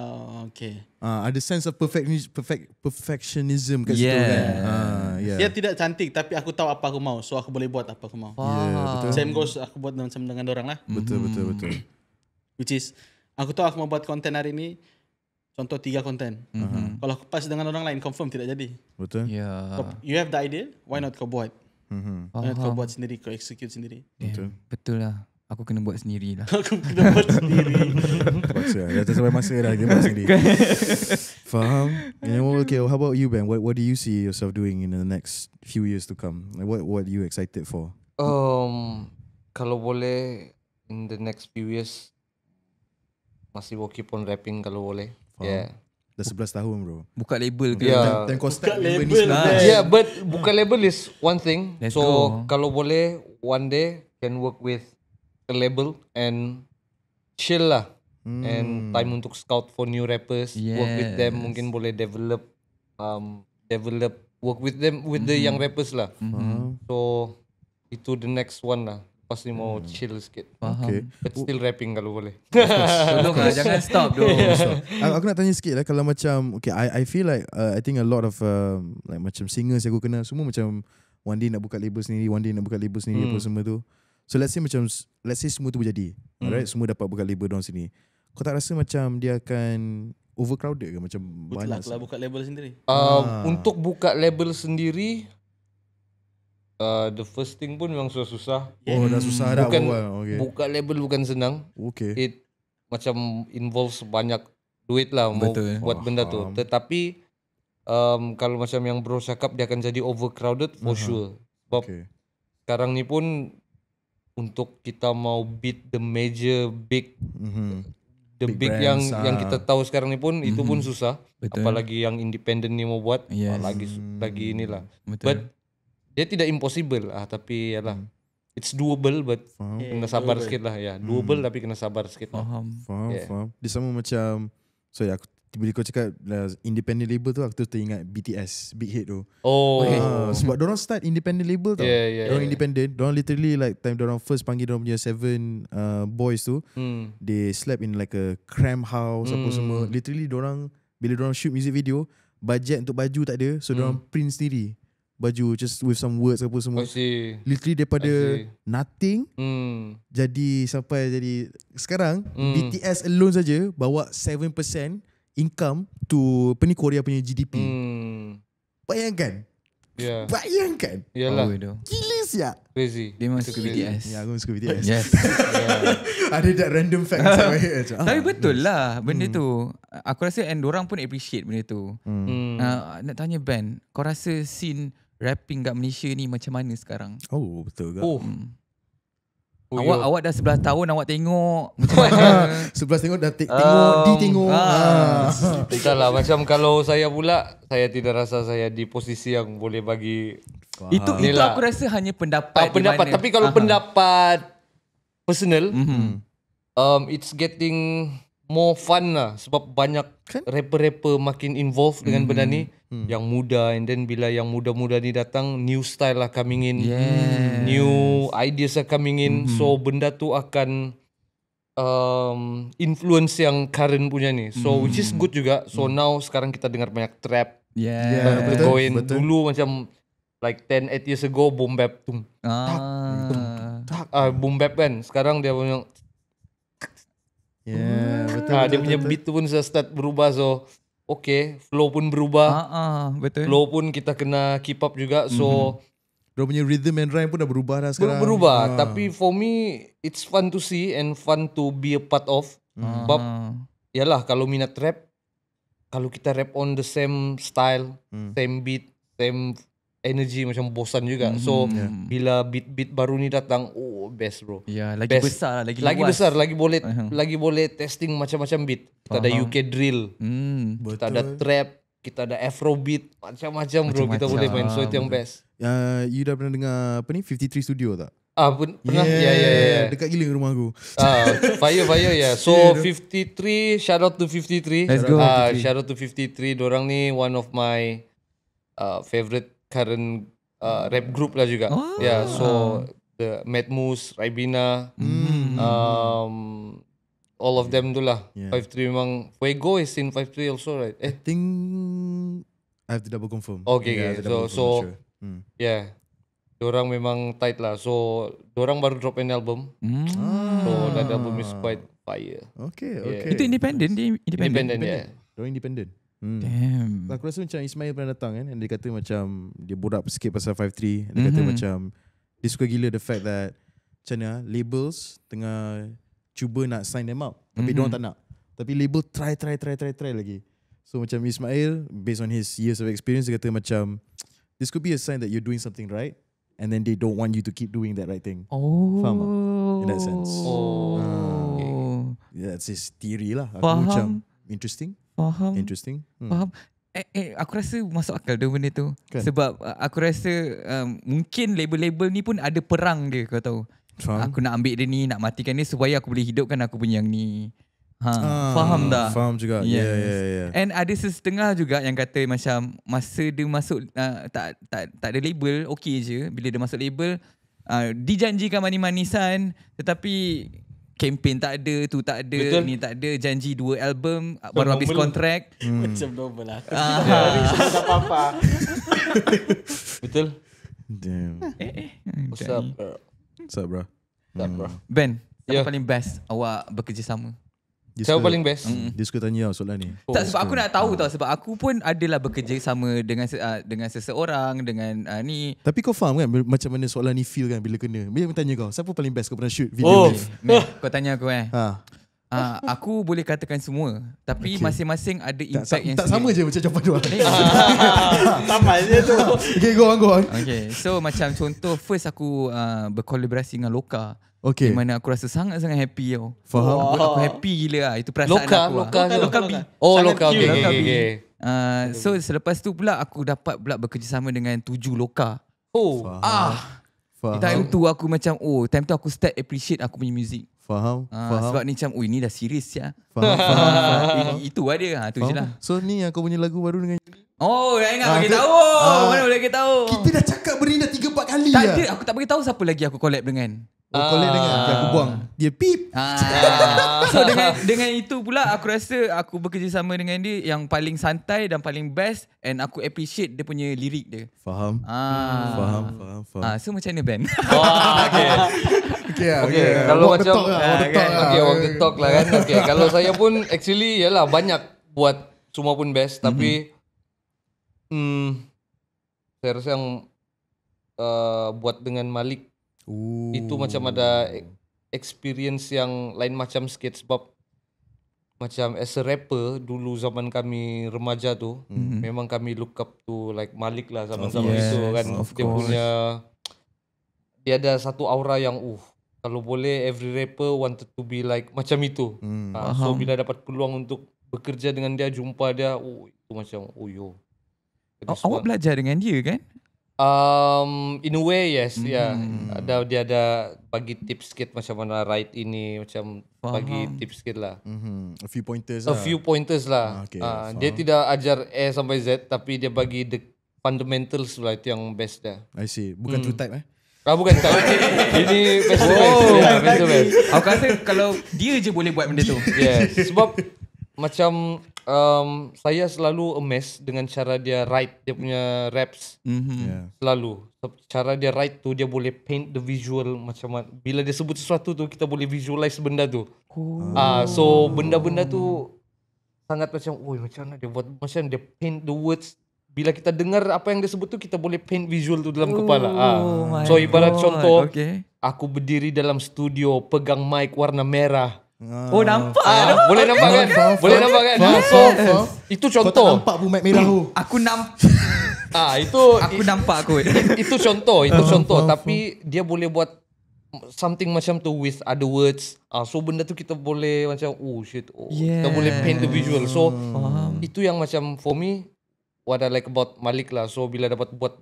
D: okay.
A: Uh, ada sense of perfect, perfect, perfectionism kat yeah. situ kan. Uh, yeah. Dia
D: tidak cantik tapi aku tahu apa aku mau, so aku boleh buat apa aku mau. Yeah, betul. Same goes aku buat macam dengan orang lah. Betul, mm. betul, betul. Which is, aku tahu aku mau buat konten hari ini, contoh tiga konten. Uh-huh. Mhm. Mhm. Kalau pas dengan orang lain confirm tidak jadi.
A: Betul. Yeah.
D: You have the idea, why not kau buat? Uh-huh. Why not kau buat sendiri, kau execute sendiri. Yeah. Betul.
A: Betul lah. Aku kena buat sendiri lah. (laughs) Aku kena buat sendiri. Terpaksa lah. (laughs) Dah sampai masa dah. Dia buat sendiri. (laughs) Faham? And then, okay, well, how about you, Ben? What, what do you see yourself doing in the next few years to come? what, what you excited for?
C: Um, kalau boleh, in the next few years, masih will keep on rapping kalau boleh.
A: Faham? Yeah. Dah 11 tahun bro. Buka label ke? Yeah. Then, then buka label.
C: label lah. yeah, but buka label is one thing. Let's so, go. kalau boleh one day can work with a label and chill lah. Mm. And time untuk scout for new rappers. Yes. Work with them. Mungkin boleh develop. Um, develop. Work with them. With mm. the mm-hmm. young rappers lah. hmm So, itu the next one lah. Lepas ni mau hmm. chill sikit. Faham. Okay. But still rapping kalau boleh. (laughs) Tolong lah, jangan (laughs) stop dong. (laughs) aku
A: nak tanya sikit lah kalau macam, okay, I I feel like, uh, I think a lot of, um, like macam singers yang aku kenal, semua macam, one day nak buka label sendiri, one day nak buka label sendiri, hmm. apa semua tu. So let's say macam, let's say semua tu berjadi. Hmm. Alright, semua dapat buka label down sini. Kau tak rasa macam dia akan overcrowded ke? Macam Betul lah, banyak. Betul lah, buka label sendiri. Uh, ah. Untuk
C: buka label sendiri, uh, the first thing pun memang susah-susah. Oh, dah susah dah. Bukan, okay. Buka label bukan senang. Okay. It macam involves banyak duit lah Betul, mau eh? buat oh, benda tu. Tetapi um, kalau macam yang bro cakap dia akan jadi overcrowded for uh-huh. sure. Sebab okay. sekarang ni pun untuk kita mau beat the major big mm-hmm. the big, big yang uh. yang kita ah. tahu sekarang ni pun mm-hmm. itu pun mhm. susah Betul. apalagi yang independent ni mau buat yes. lagi lagi inilah Betul. but dia tidak impossible ah tapi ialah hmm. it's doable but faham. kena sabar doable. sikit lah ya. Hmm. Doable tapi kena sabar sikit
A: faham. lah. Faham. Faham, yeah. faham. Dia sama macam so ya aku bila kau cakap uh, independent label tu aku terus teringat BTS Big Hit tu. Oh. Okay. Uh, sebab dia orang start independent label tau. Yeah, yeah, dia orang yeah. independent. Dia orang literally like time dia orang first panggil dia orang punya seven uh, boys tu. Hmm. They slept in like a cram house hmm. apa semua. Literally dia orang bila dia orang shoot music video, budget untuk baju tak ada. So hmm. dia orang print sendiri baju just with some words apa semua. I Literally daripada nothing mm. jadi sampai jadi sekarang mm. BTS alone saja bawa 7% income to peni Korea punya GDP. Mm. Bayangkan. Yeah. Bayangkan. Yalah. Oh, Gila ya.
B: Crazy. Dia memang suka BTS. Ya, yeah, aku suka BTS. yes. (laughs) Ada that random fact. ah, Tapi betul yes. lah benda mm. tu. Aku rasa and orang pun appreciate benda tu. Mm. Uh, nak tanya Ben, kau rasa scene rapping kat Malaysia ni macam mana sekarang?
C: Oh, betul ke? Oh.
B: Hmm. Oh, awak yo. awak dah 11 tahun awak tengok (laughs) macam
A: mana? 11 tengok dah tengok um, di tengok. Ah.
B: Ah.
C: (laughs) lah macam kalau saya pula saya tidak rasa saya di posisi yang boleh bagi Faham. Itu itu lah. aku rasa hanya pendapat ah, pendapat tapi kalau Aha.
B: pendapat
C: personal mm-hmm. um it's getting more fun lah sebab banyak kan? rapper-rapper makin involved dengan benda hmm. ni mm. yang muda and then bila yang muda-muda ni datang new style lah coming in yes. new ideas lah coming in hmm so benda tu akan um, influence yang current punya ni so mm. which is hmm. good juga so mm. now sekarang kita dengar banyak trap yeah. Yeah. Betul, going. betul. dulu macam like 10 8 years ago boom bap tum ah. tak, tum, tak. Uh, boom bap kan sekarang dia punya betul, ha, betul, dia betul, punya betul. beat tu pun saya start berubah so okay flow pun berubah ha, ha, betul flow pun kita kena keep up juga so
A: mm-hmm. dia punya rhythm and rhyme pun dah berubah dah sekarang berubah ha. tapi
C: for me it's fun to see and fun to be a part of ha. but yalah kalau minat rap kalau kita rap on the same style mm. same beat same energy macam bosan juga. Mm-hmm. So hmm, yeah. bila beat-beat baru ni datang, oh best bro. Ya, yeah, lagi best. besar lah, lagi, lagi besar, lagi boleh uh-huh. lagi boleh testing macam-macam beat. Kita Faham. ada UK drill. Mm, kita ada trap, kita ada afro beat, macam-macam, macam-macam bro macam. kita boleh main. So itu yang best.
A: uh, you dah pernah dengar apa ni 53 Studio tak? Ah, pun, pernah. Ya, ya, ya, ya. Dekat giling rumah aku. Ah, fire, fire, ya. Yeah. So,
C: yeah, 53, shout out to 53. Let's go. Ah, uh, shout out to 53. Diorang ni one of my uh, favorite current uh, rap group lah juga. Oh. Yeah, so the Mad Moose, Raibina, mm. um, all of yeah. them tu lah. Five yeah. Three memang Fuego is in Five Three also, right? I think
A: I have to double confirm.
C: Okay, yeah, so confirm, so sure. Hmm. yeah, orang memang tight lah. So orang baru drop
A: an album, mm. so that album is quite fire. Okay, okay. Yeah. Itu independent, nice. independent, independent, independent, yeah. Independent. yeah. independent. Hmm. Damn. Aku rasa macam Ismail pernah datang kan and dia kata macam dia borak sikit pasal 5-3 dia mm-hmm. kata macam dia suka gila the fact that macam labels tengah cuba nak sign them up tapi mm-hmm. diorang tak nak tapi label try try try try try lagi so macam Ismail based on his years of experience dia kata macam this could be a sign that you're doing something right and then they don't want you to keep doing that right thing oh. faham in that sense oh. uh, okay. yeah, that's his theory lah faham macam, interesting Faham. Interesting. Hmm.
B: Faham. Eh, eh, aku rasa masuk akal dia benda tu. Kan? Sebab uh, aku rasa um, mungkin label-label ni pun ada perang dia kau tahu. Faham. Aku nak ambil dia ni, nak matikan dia supaya aku boleh hidupkan aku punya yang ni. Ha, ah, faham tak? Faham juga. Ya, yes. Yeah, yeah, yeah. And ada setengah juga yang kata macam masa dia masuk uh, tak tak tak ada label, okey je. Bila dia masuk label, uh, dijanjikan manis-manisan tetapi kempen tak ada tu tak ada Betul. ni tak ada janji dua album so baru habis kontrak
D: hmm. macam normal lah ah. Ya.
B: tak apa-apa
A: (laughs) Betul damn eh, eh. eh. what's up what's up bro,
B: what's up, bro? Ben yeah. paling best awak bekerjasama Siapa paling best? Hmm. Dia suka tanya soalan ni. Oh, tak, sebab aku nak tahu tau. Sebab aku pun adalah bekerja sama dengan uh, dengan seseorang, dengan uh, ni.
A: Tapi kau faham kan macam mana soalan ni feel kan bila kena? Bila aku tanya kau, siapa paling best kau pernah shoot video oh. ni? (laughs) Man,
B: kau tanya aku eh. Ha. Uh, aku boleh katakan semua Tapi okay. masing-masing ada impact tak, tak, yang Tak sendiri. sama
A: je macam jawapan dua (laughs) (laughs) Sama je tu
B: Okay go on go on okay. So macam contoh First aku uh, berkolaborasi dengan Loka Okay. Di mana aku rasa sangat-sangat happy tau. Faham. Wow. Aku happy gila lah. Itu perasaan loka, aku loka, lah. Loka, loka, loka, loka, oh, loka, loka, loka, ah, loka, loka, loka, So selepas tu pula aku dapat pula bekerjasama dengan tujuh loka.
A: Oh. Faham. Ah. Faham. Time
B: tu aku macam oh time tu aku start appreciate aku punya music. Faham. Ah, faham. Sebab ni macam oh ini dah serius ya. Faham. faham. faham. Ah, itu lah dia. Ha, tu je lah.
A: So ni yang aku punya lagu baru dengan
B: Oh, ingat ingat ah, bagi tahu. Ah. Mana boleh
A: bagi tahu? Kita dah cakap
B: berina tiga 4 kali. Tak ya. ada, aku tak bagi tahu siapa lagi aku collab dengan. Oh, ah. kalau dengar aku buang. Ah. Dia pip. Ah. (laughs) so dengan dengan itu pula aku rasa aku bekerjasama dengan dia yang paling santai dan paling best and aku appreciate dia punya lirik dia. Faham? Ah. Faham, faham, faham. Ah, so macam mana band? (laughs) okay. Ah, okay, Kalau walk macam talk lah, walk ah, talk kan? lah. talk lah kan. Okay. kalau saya pun actually
C: yalah banyak buat semua pun best mm-hmm. tapi hmm, saya rasa yang uh, buat dengan Malik Ooh. Itu macam ada e- experience yang lain macam sikit sebab macam as a rapper dulu zaman kami remaja tu mm-hmm. memang kami look up to like Malik lah zaman-zaman yes, itu kan dia course. punya dia ada satu aura yang uh kalau boleh every rapper wanted to be like macam itu mm, uh, so bila dapat peluang untuk bekerja dengan dia jumpa dia uh, itu macam oh yo awak
B: belajar dengan dia
A: kan
C: Um, in a way, yes. Mm. Ya, yeah. ada dia ada bagi tips sedikit macam mana write ini, macam faham. bagi tips sedikit lah.
A: Mm-hmm. A few pointers. A lah.
C: few pointers lah. Ah, okay, uh, dia tidak ajar A sampai Z, tapi dia bagi the fundamentals lah itu yang best dia. I see. Bukan mm. true type eh? Ah, bukan tak. Ini best to best. Aku kata kalau dia je boleh buat benda tu. Yes. Sebab macam um, saya selalu amazed dengan cara dia write dia punya raps. Mm-hmm. Yeah. Selalu. Cara dia write tu, dia boleh paint the visual macam mana. Bila dia sebut sesuatu tu, kita boleh visualize benda tu. Oh. Uh, so, benda-benda tu sangat macam, oi macam mana dia buat, macam dia paint the words. Bila kita dengar apa yang dia sebut tu, kita boleh paint visual tu dalam Ooh, kepala. Ah, oh So, ibarat God. contoh, okay. aku berdiri dalam studio, pegang mic warna merah. Ah. Oh nampak ah, tu. Boleh nampak kan? Boleh nampak kan? Boleh nampak kan? Yes. Itu contoh. Kau tak nampak bumet merah tu.
B: (laughs) Aku nampak. ah itu
C: aku nampak aku. (laughs) itu contoh, itu contoh tapi dia boleh buat something macam tu with other words. Ah so benda tu kita boleh macam oh shit. Oh, yeah. Kita boleh paint the visual. So Faham. itu yang macam for me what I like about Malik lah. So bila dapat buat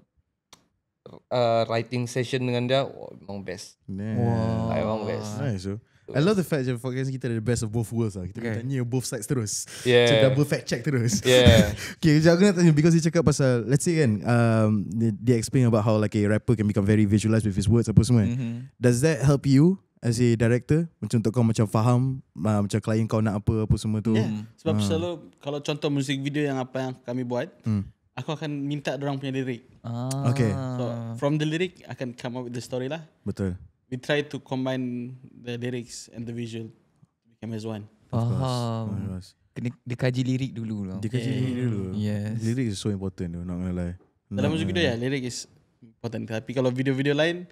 C: uh, writing session dengan dia, oh, memang best. Yeah. Wow. Memang best. Nice.
A: I love the fact that podcast kita ada the best of both worlds lah. Kita okay. tanya both sides terus. Yeah. Macam double fact check terus. Yeah. (laughs) okay, jangan aku nak tanya. Because dia cakap pasal, let's say kan, um, dia explain about how like a rapper can become very visualized with his words apa semua. Mm-hmm. Does that help you as a director? Macam untuk kau macam faham, uh, macam klien kau nak apa, apa semua tu. Yeah. Sebab uh. selalu,
D: kalau contoh music video yang apa yang kami buat, mm. aku akan minta orang punya lirik. Ah. Okay. So, from the lirik, I can come up with the story lah. Betul we try to combine the lyrics and the visual to become as one. Faham. Of course.
B: Kena
A: dikaji lirik dulu lah. Dikaji yeah. lirik dulu. Yes. Lirik is so important though, not gonna Dalam muzik video ya,
D: lirik is important. Tapi kalau video-video lain,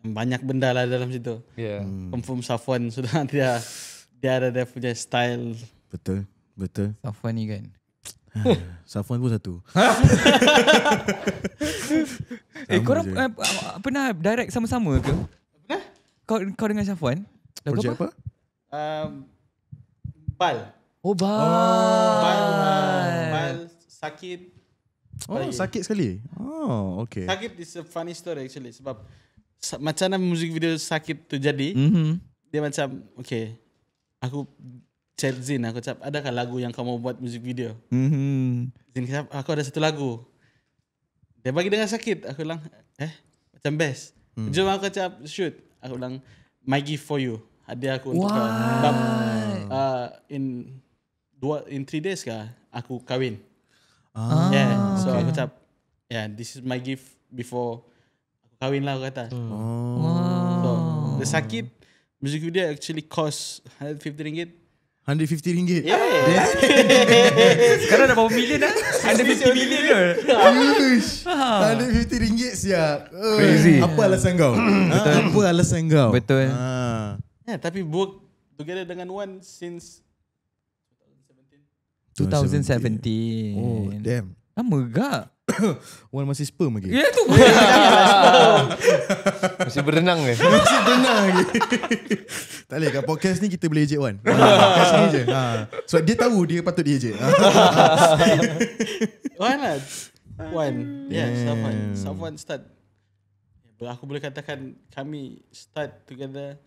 D: banyak benda lah dalam situ. Yeah. Hmm. Confirm Safwan sudah (laughs) dia dia ada dia punya style.
A: Betul, betul. Safwan ni kan. (sighs) Safwan pun satu. (laughs) eh, korang eh, pernah direct sama-sama ke?
B: kau, kau dengan Syafwan? Lagu Project apa?
D: Um, Bal. Oh, Bal. Oh. Bal, Bal, Sakit. Oh, Bal. Sakit sekali? Oh, okay. Sakit is a funny story actually sebab macam mana music video Sakit tu jadi, mm-hmm. dia macam, okay, aku chat Zin, aku cakap, adakah lagu yang kau mau buat music video?
E: Mm-hmm.
D: Zin cakap, aku ada satu lagu. Dia bagi dengan Sakit, aku bilang, eh, macam best. Mm. Jom aku cakap, shoot aku bilang my gift for you ada aku untuk wow. kau dan uh, in dua in three days kah aku kahwin ah, yeah so okay. aku cakap yeah this is my gift before aku kahwin lah aku kata hmm. oh. so the sakit music video actually cost 150 ringgit 150 ringgit yeah. yeah. (laughs) Sekarang dah berapa million dah 150 million ke Huge
A: 150 ringgit siap Crazy Apa alasan kau (coughs) Betul ah, Apa alasan kau Betul ha.
D: Ya tapi book Together dengan one Since
A: 2017 2017 Oh damn Lama gak (coughs) Wan masih sperm lagi. Ya tu. (laughs) masih berenang ke? (laughs) masih berenang lagi. (laughs)
D: tak boleh kat podcast ni kita boleh ejek Wan. podcast ni je. Ha. So dia
A: tahu dia patut dia ejek. Wan lah. Wan. Ya, someone.
D: Someone start. aku boleh katakan kami start together.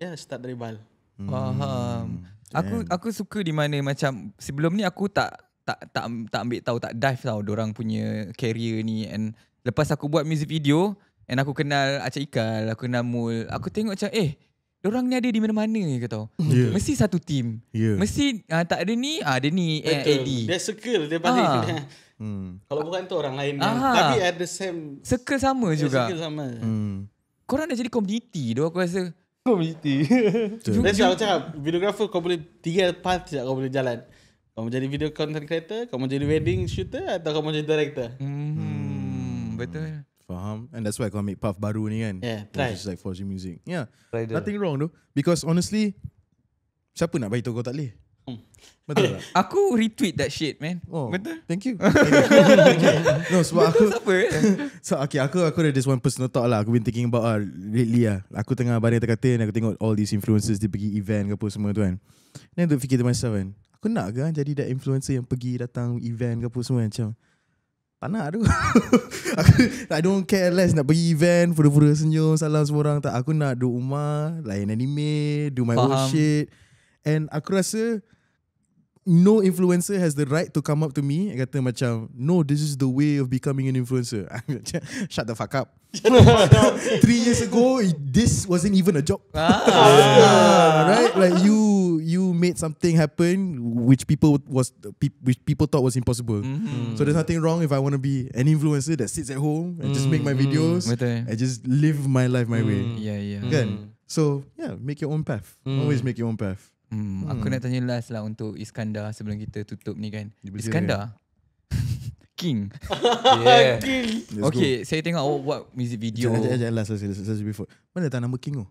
D: Ya, start dari bal.
B: Hmm. Faham. Aku aku suka di mana macam sebelum ni aku tak tak tak tak ambil tahu tak dive tahu orang punya career ni and lepas aku buat music video and aku kenal Acik Ikal, aku kenal Mul, aku tengok macam eh Orang ni ada di mana-mana ke tau. Yeah. Mesti satu team. Yeah. Mesti uh, tak ada ni, uh, ada
D: ni eh, Betul. AD. Dia circle dia balik. Ah. (laughs) Hmm. Kalau bukan tu orang lain. Ah. Tapi at the same. Circle sama yeah, juga. Circle sama. Hmm. Korang dah jadi community tu aku rasa. Community. Dan saya cakap, videographer kau boleh tiga part sejak kau boleh jalan. Kau mau jadi video content creator, kau mau jadi wedding shooter atau kau mau jadi director? Hmm, hmm. betul.
A: Faham. And that's why kau make path baru ni kan. Yeah, try. Which is like forging music. Yeah, Rider. nothing wrong though. Because honestly, siapa nak bayi tu kau tak boleh? Hmm. Betul eh, tak?
B: Aku retweet that shit, man. Oh, betul. Thank you. (laughs) no, sebab aku... Siapa?
A: (laughs) so, okay, aku aku ada this one personal talk lah. Aku been thinking about uh, lately lah. Aku tengah baring terkata dan aku tengok all these influencers, dia pergi event ke apa semua tu kan. Then, aku fikir to myself kan, Aku nak ke ah, jadi that influencer yang pergi datang event ke apa semua macam tak nak tu (laughs) aku, I don't care less Nak pergi event Pura-pura senyum Salam semua orang tak, Aku nak do rumah lain anime Do my Faham. bullshit And aku rasa no influencer has the right to come up to me and kata macam no this is the way of becoming an influencer (laughs) shut the fuck up (laughs) three years ago this wasn't even a job ah. yeah, right like you you made something happen which people was which people thought was impossible mm-hmm. so there's nothing wrong if I want to be an influencer that sits at home and mm-hmm. just make my mm-hmm. videos mm-hmm. and just live my life my mm-hmm. way mm. yeah yeah mm-hmm. so yeah make your own path mm-hmm. always make your own path Hmm, Aku hmm. nak
B: tanya last lah untuk Iskandar sebelum kita tutup ni kan. Iskandar? (laughs) King. (laughs) King. Let's okay, go. saya tengok awak oh, buat music video. Jangan, jangan,
A: jangan, last, last, last, last, before. Mana tak nama King tu?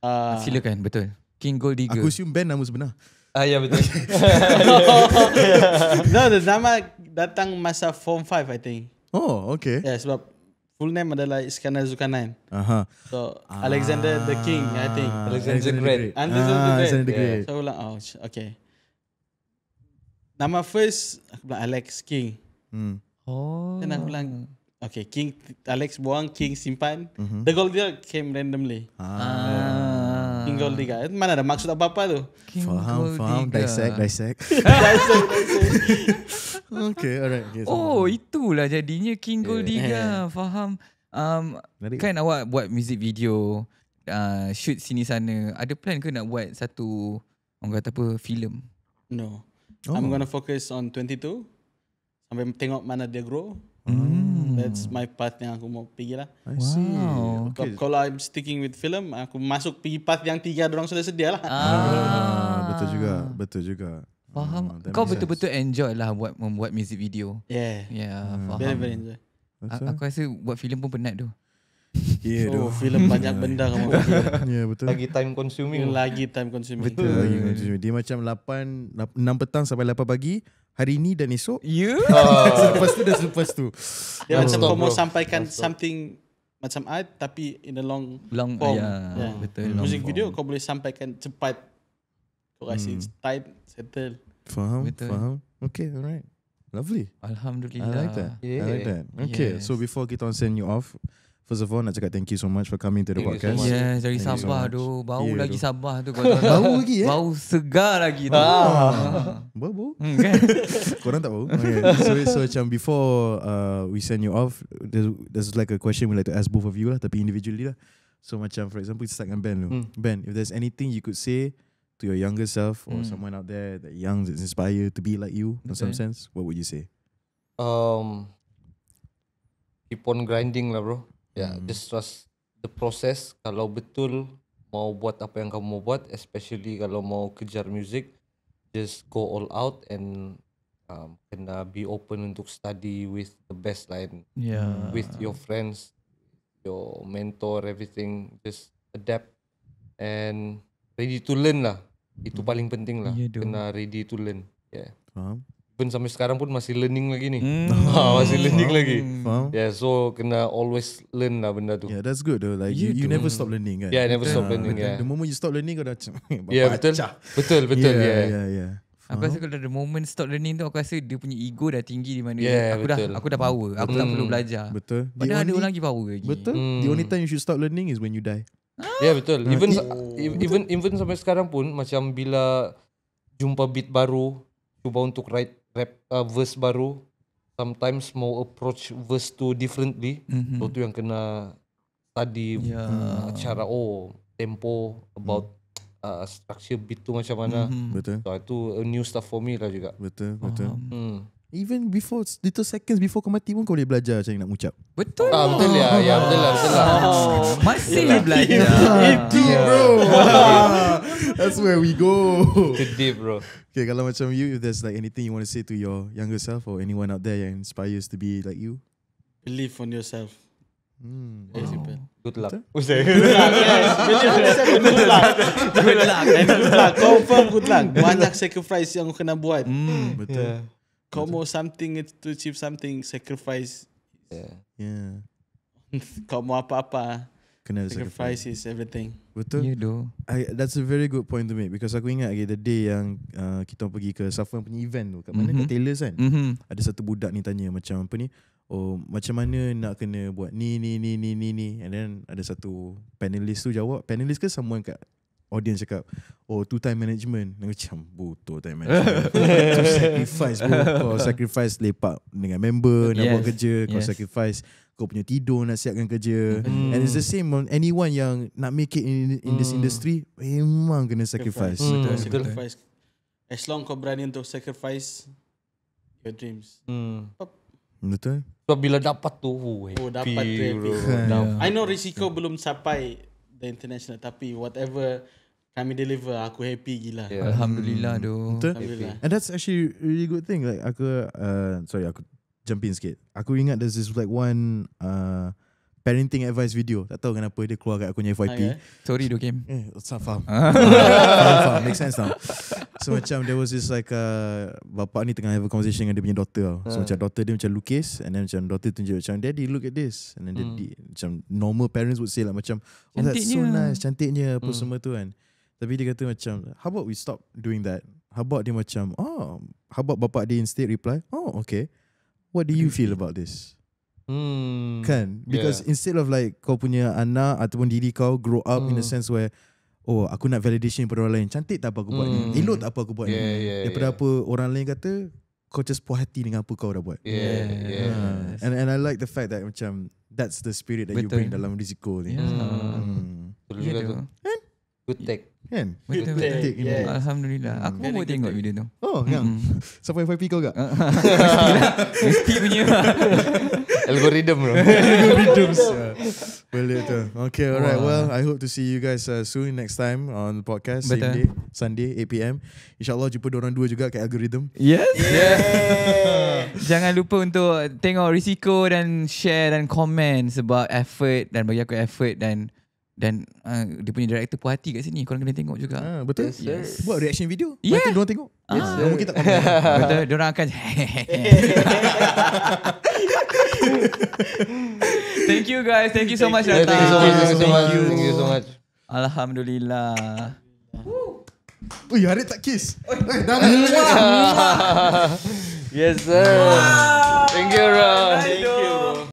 A: Uh, Silakan, betul. King Gold Digger. Aku assume band nama sebenar. Ah uh, ya betul. (laughs)
D: no, the nama datang masa form 5 I think. Oh, okay. Yeah, sebab full name adalah Iskandar Zulkarnain. Aha. So Alexander the King, I think. Ah, ah, Alexander the Great. Alexander the Great. Ah, the great. Yeah. So like, oh, okay. Nama first, aku bilang Alex King. Hmm. Oh. Then aku bilang, okay, King, Alex buang, King simpan. Mm-hmm. The gold deal came randomly. Ah. ah. King Goldie kan. Mana ada maksud apa-apa tu. King faham, Goldie faham. Ke? Dissect, dissect. (laughs) (laughs) dissect, dissect.
B: okay, alright. Okay, oh, sama. itulah jadinya King Goldie yeah. Faham. Um, Nari. kan awak buat music video, uh, shoot sini sana. Ada plan ke nak buat satu, orang kata apa, film? No. Oh. I'm going to
D: focus on 22. Sampai tengok mana dia grow. Hmm. That's hmm. my path yang aku mau pergi lah. I see. Okay. kalau I'm sticking with film, aku masuk pergi path yang tiga orang sudah sedia lah. Ah. ah. betul
A: juga. Betul juga. Faham. Uh, Kau
B: betul-betul enjoy lah buat membuat music video. Yeah. Yeah, hmm. faham. Very, very enjoy.
A: Right. aku rasa buat
B: film pun penat tu. Ya, yeah, so, oh, filem banyak (laughs) benda kamu. Ya, yeah, betul. Lagi time
A: consuming. Lagi time consuming. Betul. Lagi hmm. consuming. Dia macam 8 6 petang sampai 8 pagi hari ini dan esok. You? Selepas (laughs) tu dan selepas tu. Dia ya, oh. macam kau mau
D: sampaikan Astro. something macam I tapi in a long, long form. Yeah, yeah. Betul, hmm. long music video kau boleh sampaikan cepat. Kau kasi hmm. tight, settle. Faham, betul. faham.
A: Okay, alright. Lovely. Alhamdulillah. I like that. Yeah. I like that. Okay, yes. so before kita on send you off, First of all, nak cakap thank you so much for coming to the thank podcast. So yeah, dari thank Sabah so tu. Bau yeah, lagi Sabah tu. (laughs) bau
B: lagi eh? Bau segar lagi tu. Ah. (laughs) Bau, bau. Hmm, kan? (laughs) Korang tak bau? Okay. So, so
A: macam before uh, we send you off, there's, there's like a question we like to ask both of you lah, tapi individually lah. So macam for example, kita start dengan Ben tu. Hmm. Ben, if there's anything you could say to your younger self or hmm. someone out there that young is inspired to be like you in okay. some sense, what would you say?
C: Um, keep on grinding lah bro. Ya, yeah, mm. distrust the process. Kalau betul mau buat apa yang kamu mau buat, especially kalau mau kejar music, just go all out and um, kena be open untuk study with the best line. Yeah. With your friends, your mentor, everything. Just adapt and ready to learn lah. Itu hmm. paling penting lah. Ya, kena ready to learn. Yeah. Faham. Uh-huh even sampai sekarang pun masih learning lagi ni. Hmm. Ha, (laughs) masih learning Faham. lagi. Faham. Yeah, so kena always learn lah benda tu. Yeah, that's good though. Like you, you, you never stop learning kan? Yeah, never betul. stop learning. Yeah. The moment
A: you stop learning, kau dah macam, (laughs) (laughs) yeah, betul. Betul, betul. Yeah, yeah, yeah. yeah. Aku rasa kalau ada moment stop
B: learning tu aku rasa dia punya ego dah tinggi di mana yeah, aku betul. dah aku dah power aku mm. tak hmm. perlu belajar. Betul. Padahal
A: only, ada orang lagi power lagi. Betul. Mm. The hmm. only time you should stop learning is when you die. Ya yeah, betul. Even oh.
C: even, betul. even even sampai sekarang pun macam bila jumpa beat baru cuba untuk write rap uh, verse baru sometimes mau approach verse tu differently mm-hmm. so tu yang kena tadi yeah. Mm, cara oh tempo about mm. uh, structure beat tu macam mana mm-hmm. betul so itu a new stuff for me lah juga betul
A: betul uh-huh. hmm Even before little seconds before kau mati pun kau boleh belajar macam nak ucap. Betul. Ah, betul lah. Ya, betul lah. Betul lah. Oh. Masih boleh belajar. (laughs) Itu yeah. bro. (laughs)
D: That's where we go. Too
A: deep bro. Okay, kalau macam you, if there's like anything you want to say to your younger self or anyone out there yang inspires to be like you.
D: Believe on yourself. Hmm. Very simple. Wow. Good luck. Good luck. good luck. Good luck. Good luck. Confirm good luck. Banyak sacrifice yang kena
A: buat. Hmm,
D: betul. Yeah. Kamu something to achieve something sacrifice. Yeah. Yeah. (laughs) Kamu apa-apa. Kena sacrifice is everything. Betul. You do.
A: I, that's a very good point to make because aku ingat lagi the day yang uh, kita pergi ke Safwan punya event tu kat mana mm-hmm. Taylor kan. Mm-hmm. Ada satu budak ni tanya macam apa ni? Oh, macam mana nak kena buat ni ni ni ni ni ni and then ada satu panelist tu jawab panelist ke someone kat audience cakap oh two time management dan macam butuh time management (laughs) sacrifice bro. kau sacrifice lepak dengan member yes. buat kerja kau yes. sacrifice kau punya tidur nak siapkan kerja mm. and it's the same on anyone yang nak make it in, in this mm. industry memang kena sacrifice mm. betul, betul, sacrifice
D: as long kau berani untuk sacrifice your dreams
A: mm. betul
D: so, bila dapat tu oh, oh dapat tu Yeah. (laughs) I know risiko yeah. belum sampai the international tapi whatever kami deliver aku happy gila yeah. alhamdulillah hmm. doh alhamdulillah
A: and that's actually really good thing like aku uh, sorry aku jump in sikit aku ingat there's this like one uh, parenting advice video tak tahu kenapa dia keluar kat aku punya FYP okay. sorry doh game eh tak (laughs) faham faham make sense now so macam there was this like uh, bapak ni tengah have a conversation dengan dia punya daughter tau. so hmm. macam daughter dia macam lukis and then macam daughter tunjuk macam daddy look at this and then hmm. dia, macam normal parents would say lah macam oh, cantiknya. that's so nice cantiknya apa hmm. semua tu kan tapi dia kata macam How about we stop doing that How about dia macam Oh How about bapak dia instead reply Oh okay What do you feel about this
E: Hmm. Kan Because
A: yeah. instead of like Kau punya anak Ataupun diri kau Grow up hmm. in a sense where Oh aku nak validation Daripada orang lain Cantik tak apa aku hmm. buat ni hmm. Elok tak apa aku buat yeah, ni yeah, Daripada yeah. apa orang lain kata Kau just puas hati Dengan apa kau dah buat Yeah, yeah. yeah. Ha. And and I like the fact that Macam That's the spirit That Betul. you bring dalam risiko ni yeah. hmm. Betul juga tu Good tech. Kan? Good, tech. tech. Yeah. Alhamdulillah. Hmm. Aku pun boleh tengok video tu.
B: Oh, ya. hmm. yang.
A: Sampai FYP kau kak? Mesti (laughs) lah. punya. (laughs) Algorithm bro. Algorithm. Boleh tu. Okay, alright. Well, I hope to see you guys uh, soon next time on the podcast. Same day. Sunday, 8pm. InsyaAllah jumpa orang dua juga kat Algorithm. Yes. Yeah.
B: Jangan lupa untuk tengok risiko dan share dan komen sebab effort dan bagi aku effort dan dan uh, dia punya director puas hati kat sini korang kena tengok juga ha, betul yes, yes. buat reaction video yeah. nanti diorang tengok ah. yes, mungkin tak komen (laughs) betul diorang akan (laughs) thank you guys thank you so much thank you, thank you so much thank you, thank you. you. Thank you so much alhamdulillah
A: Oh, Harit tak kiss. Oi, eh, dah (laughs) Yes, sir. Thank you, Ron. Thank you.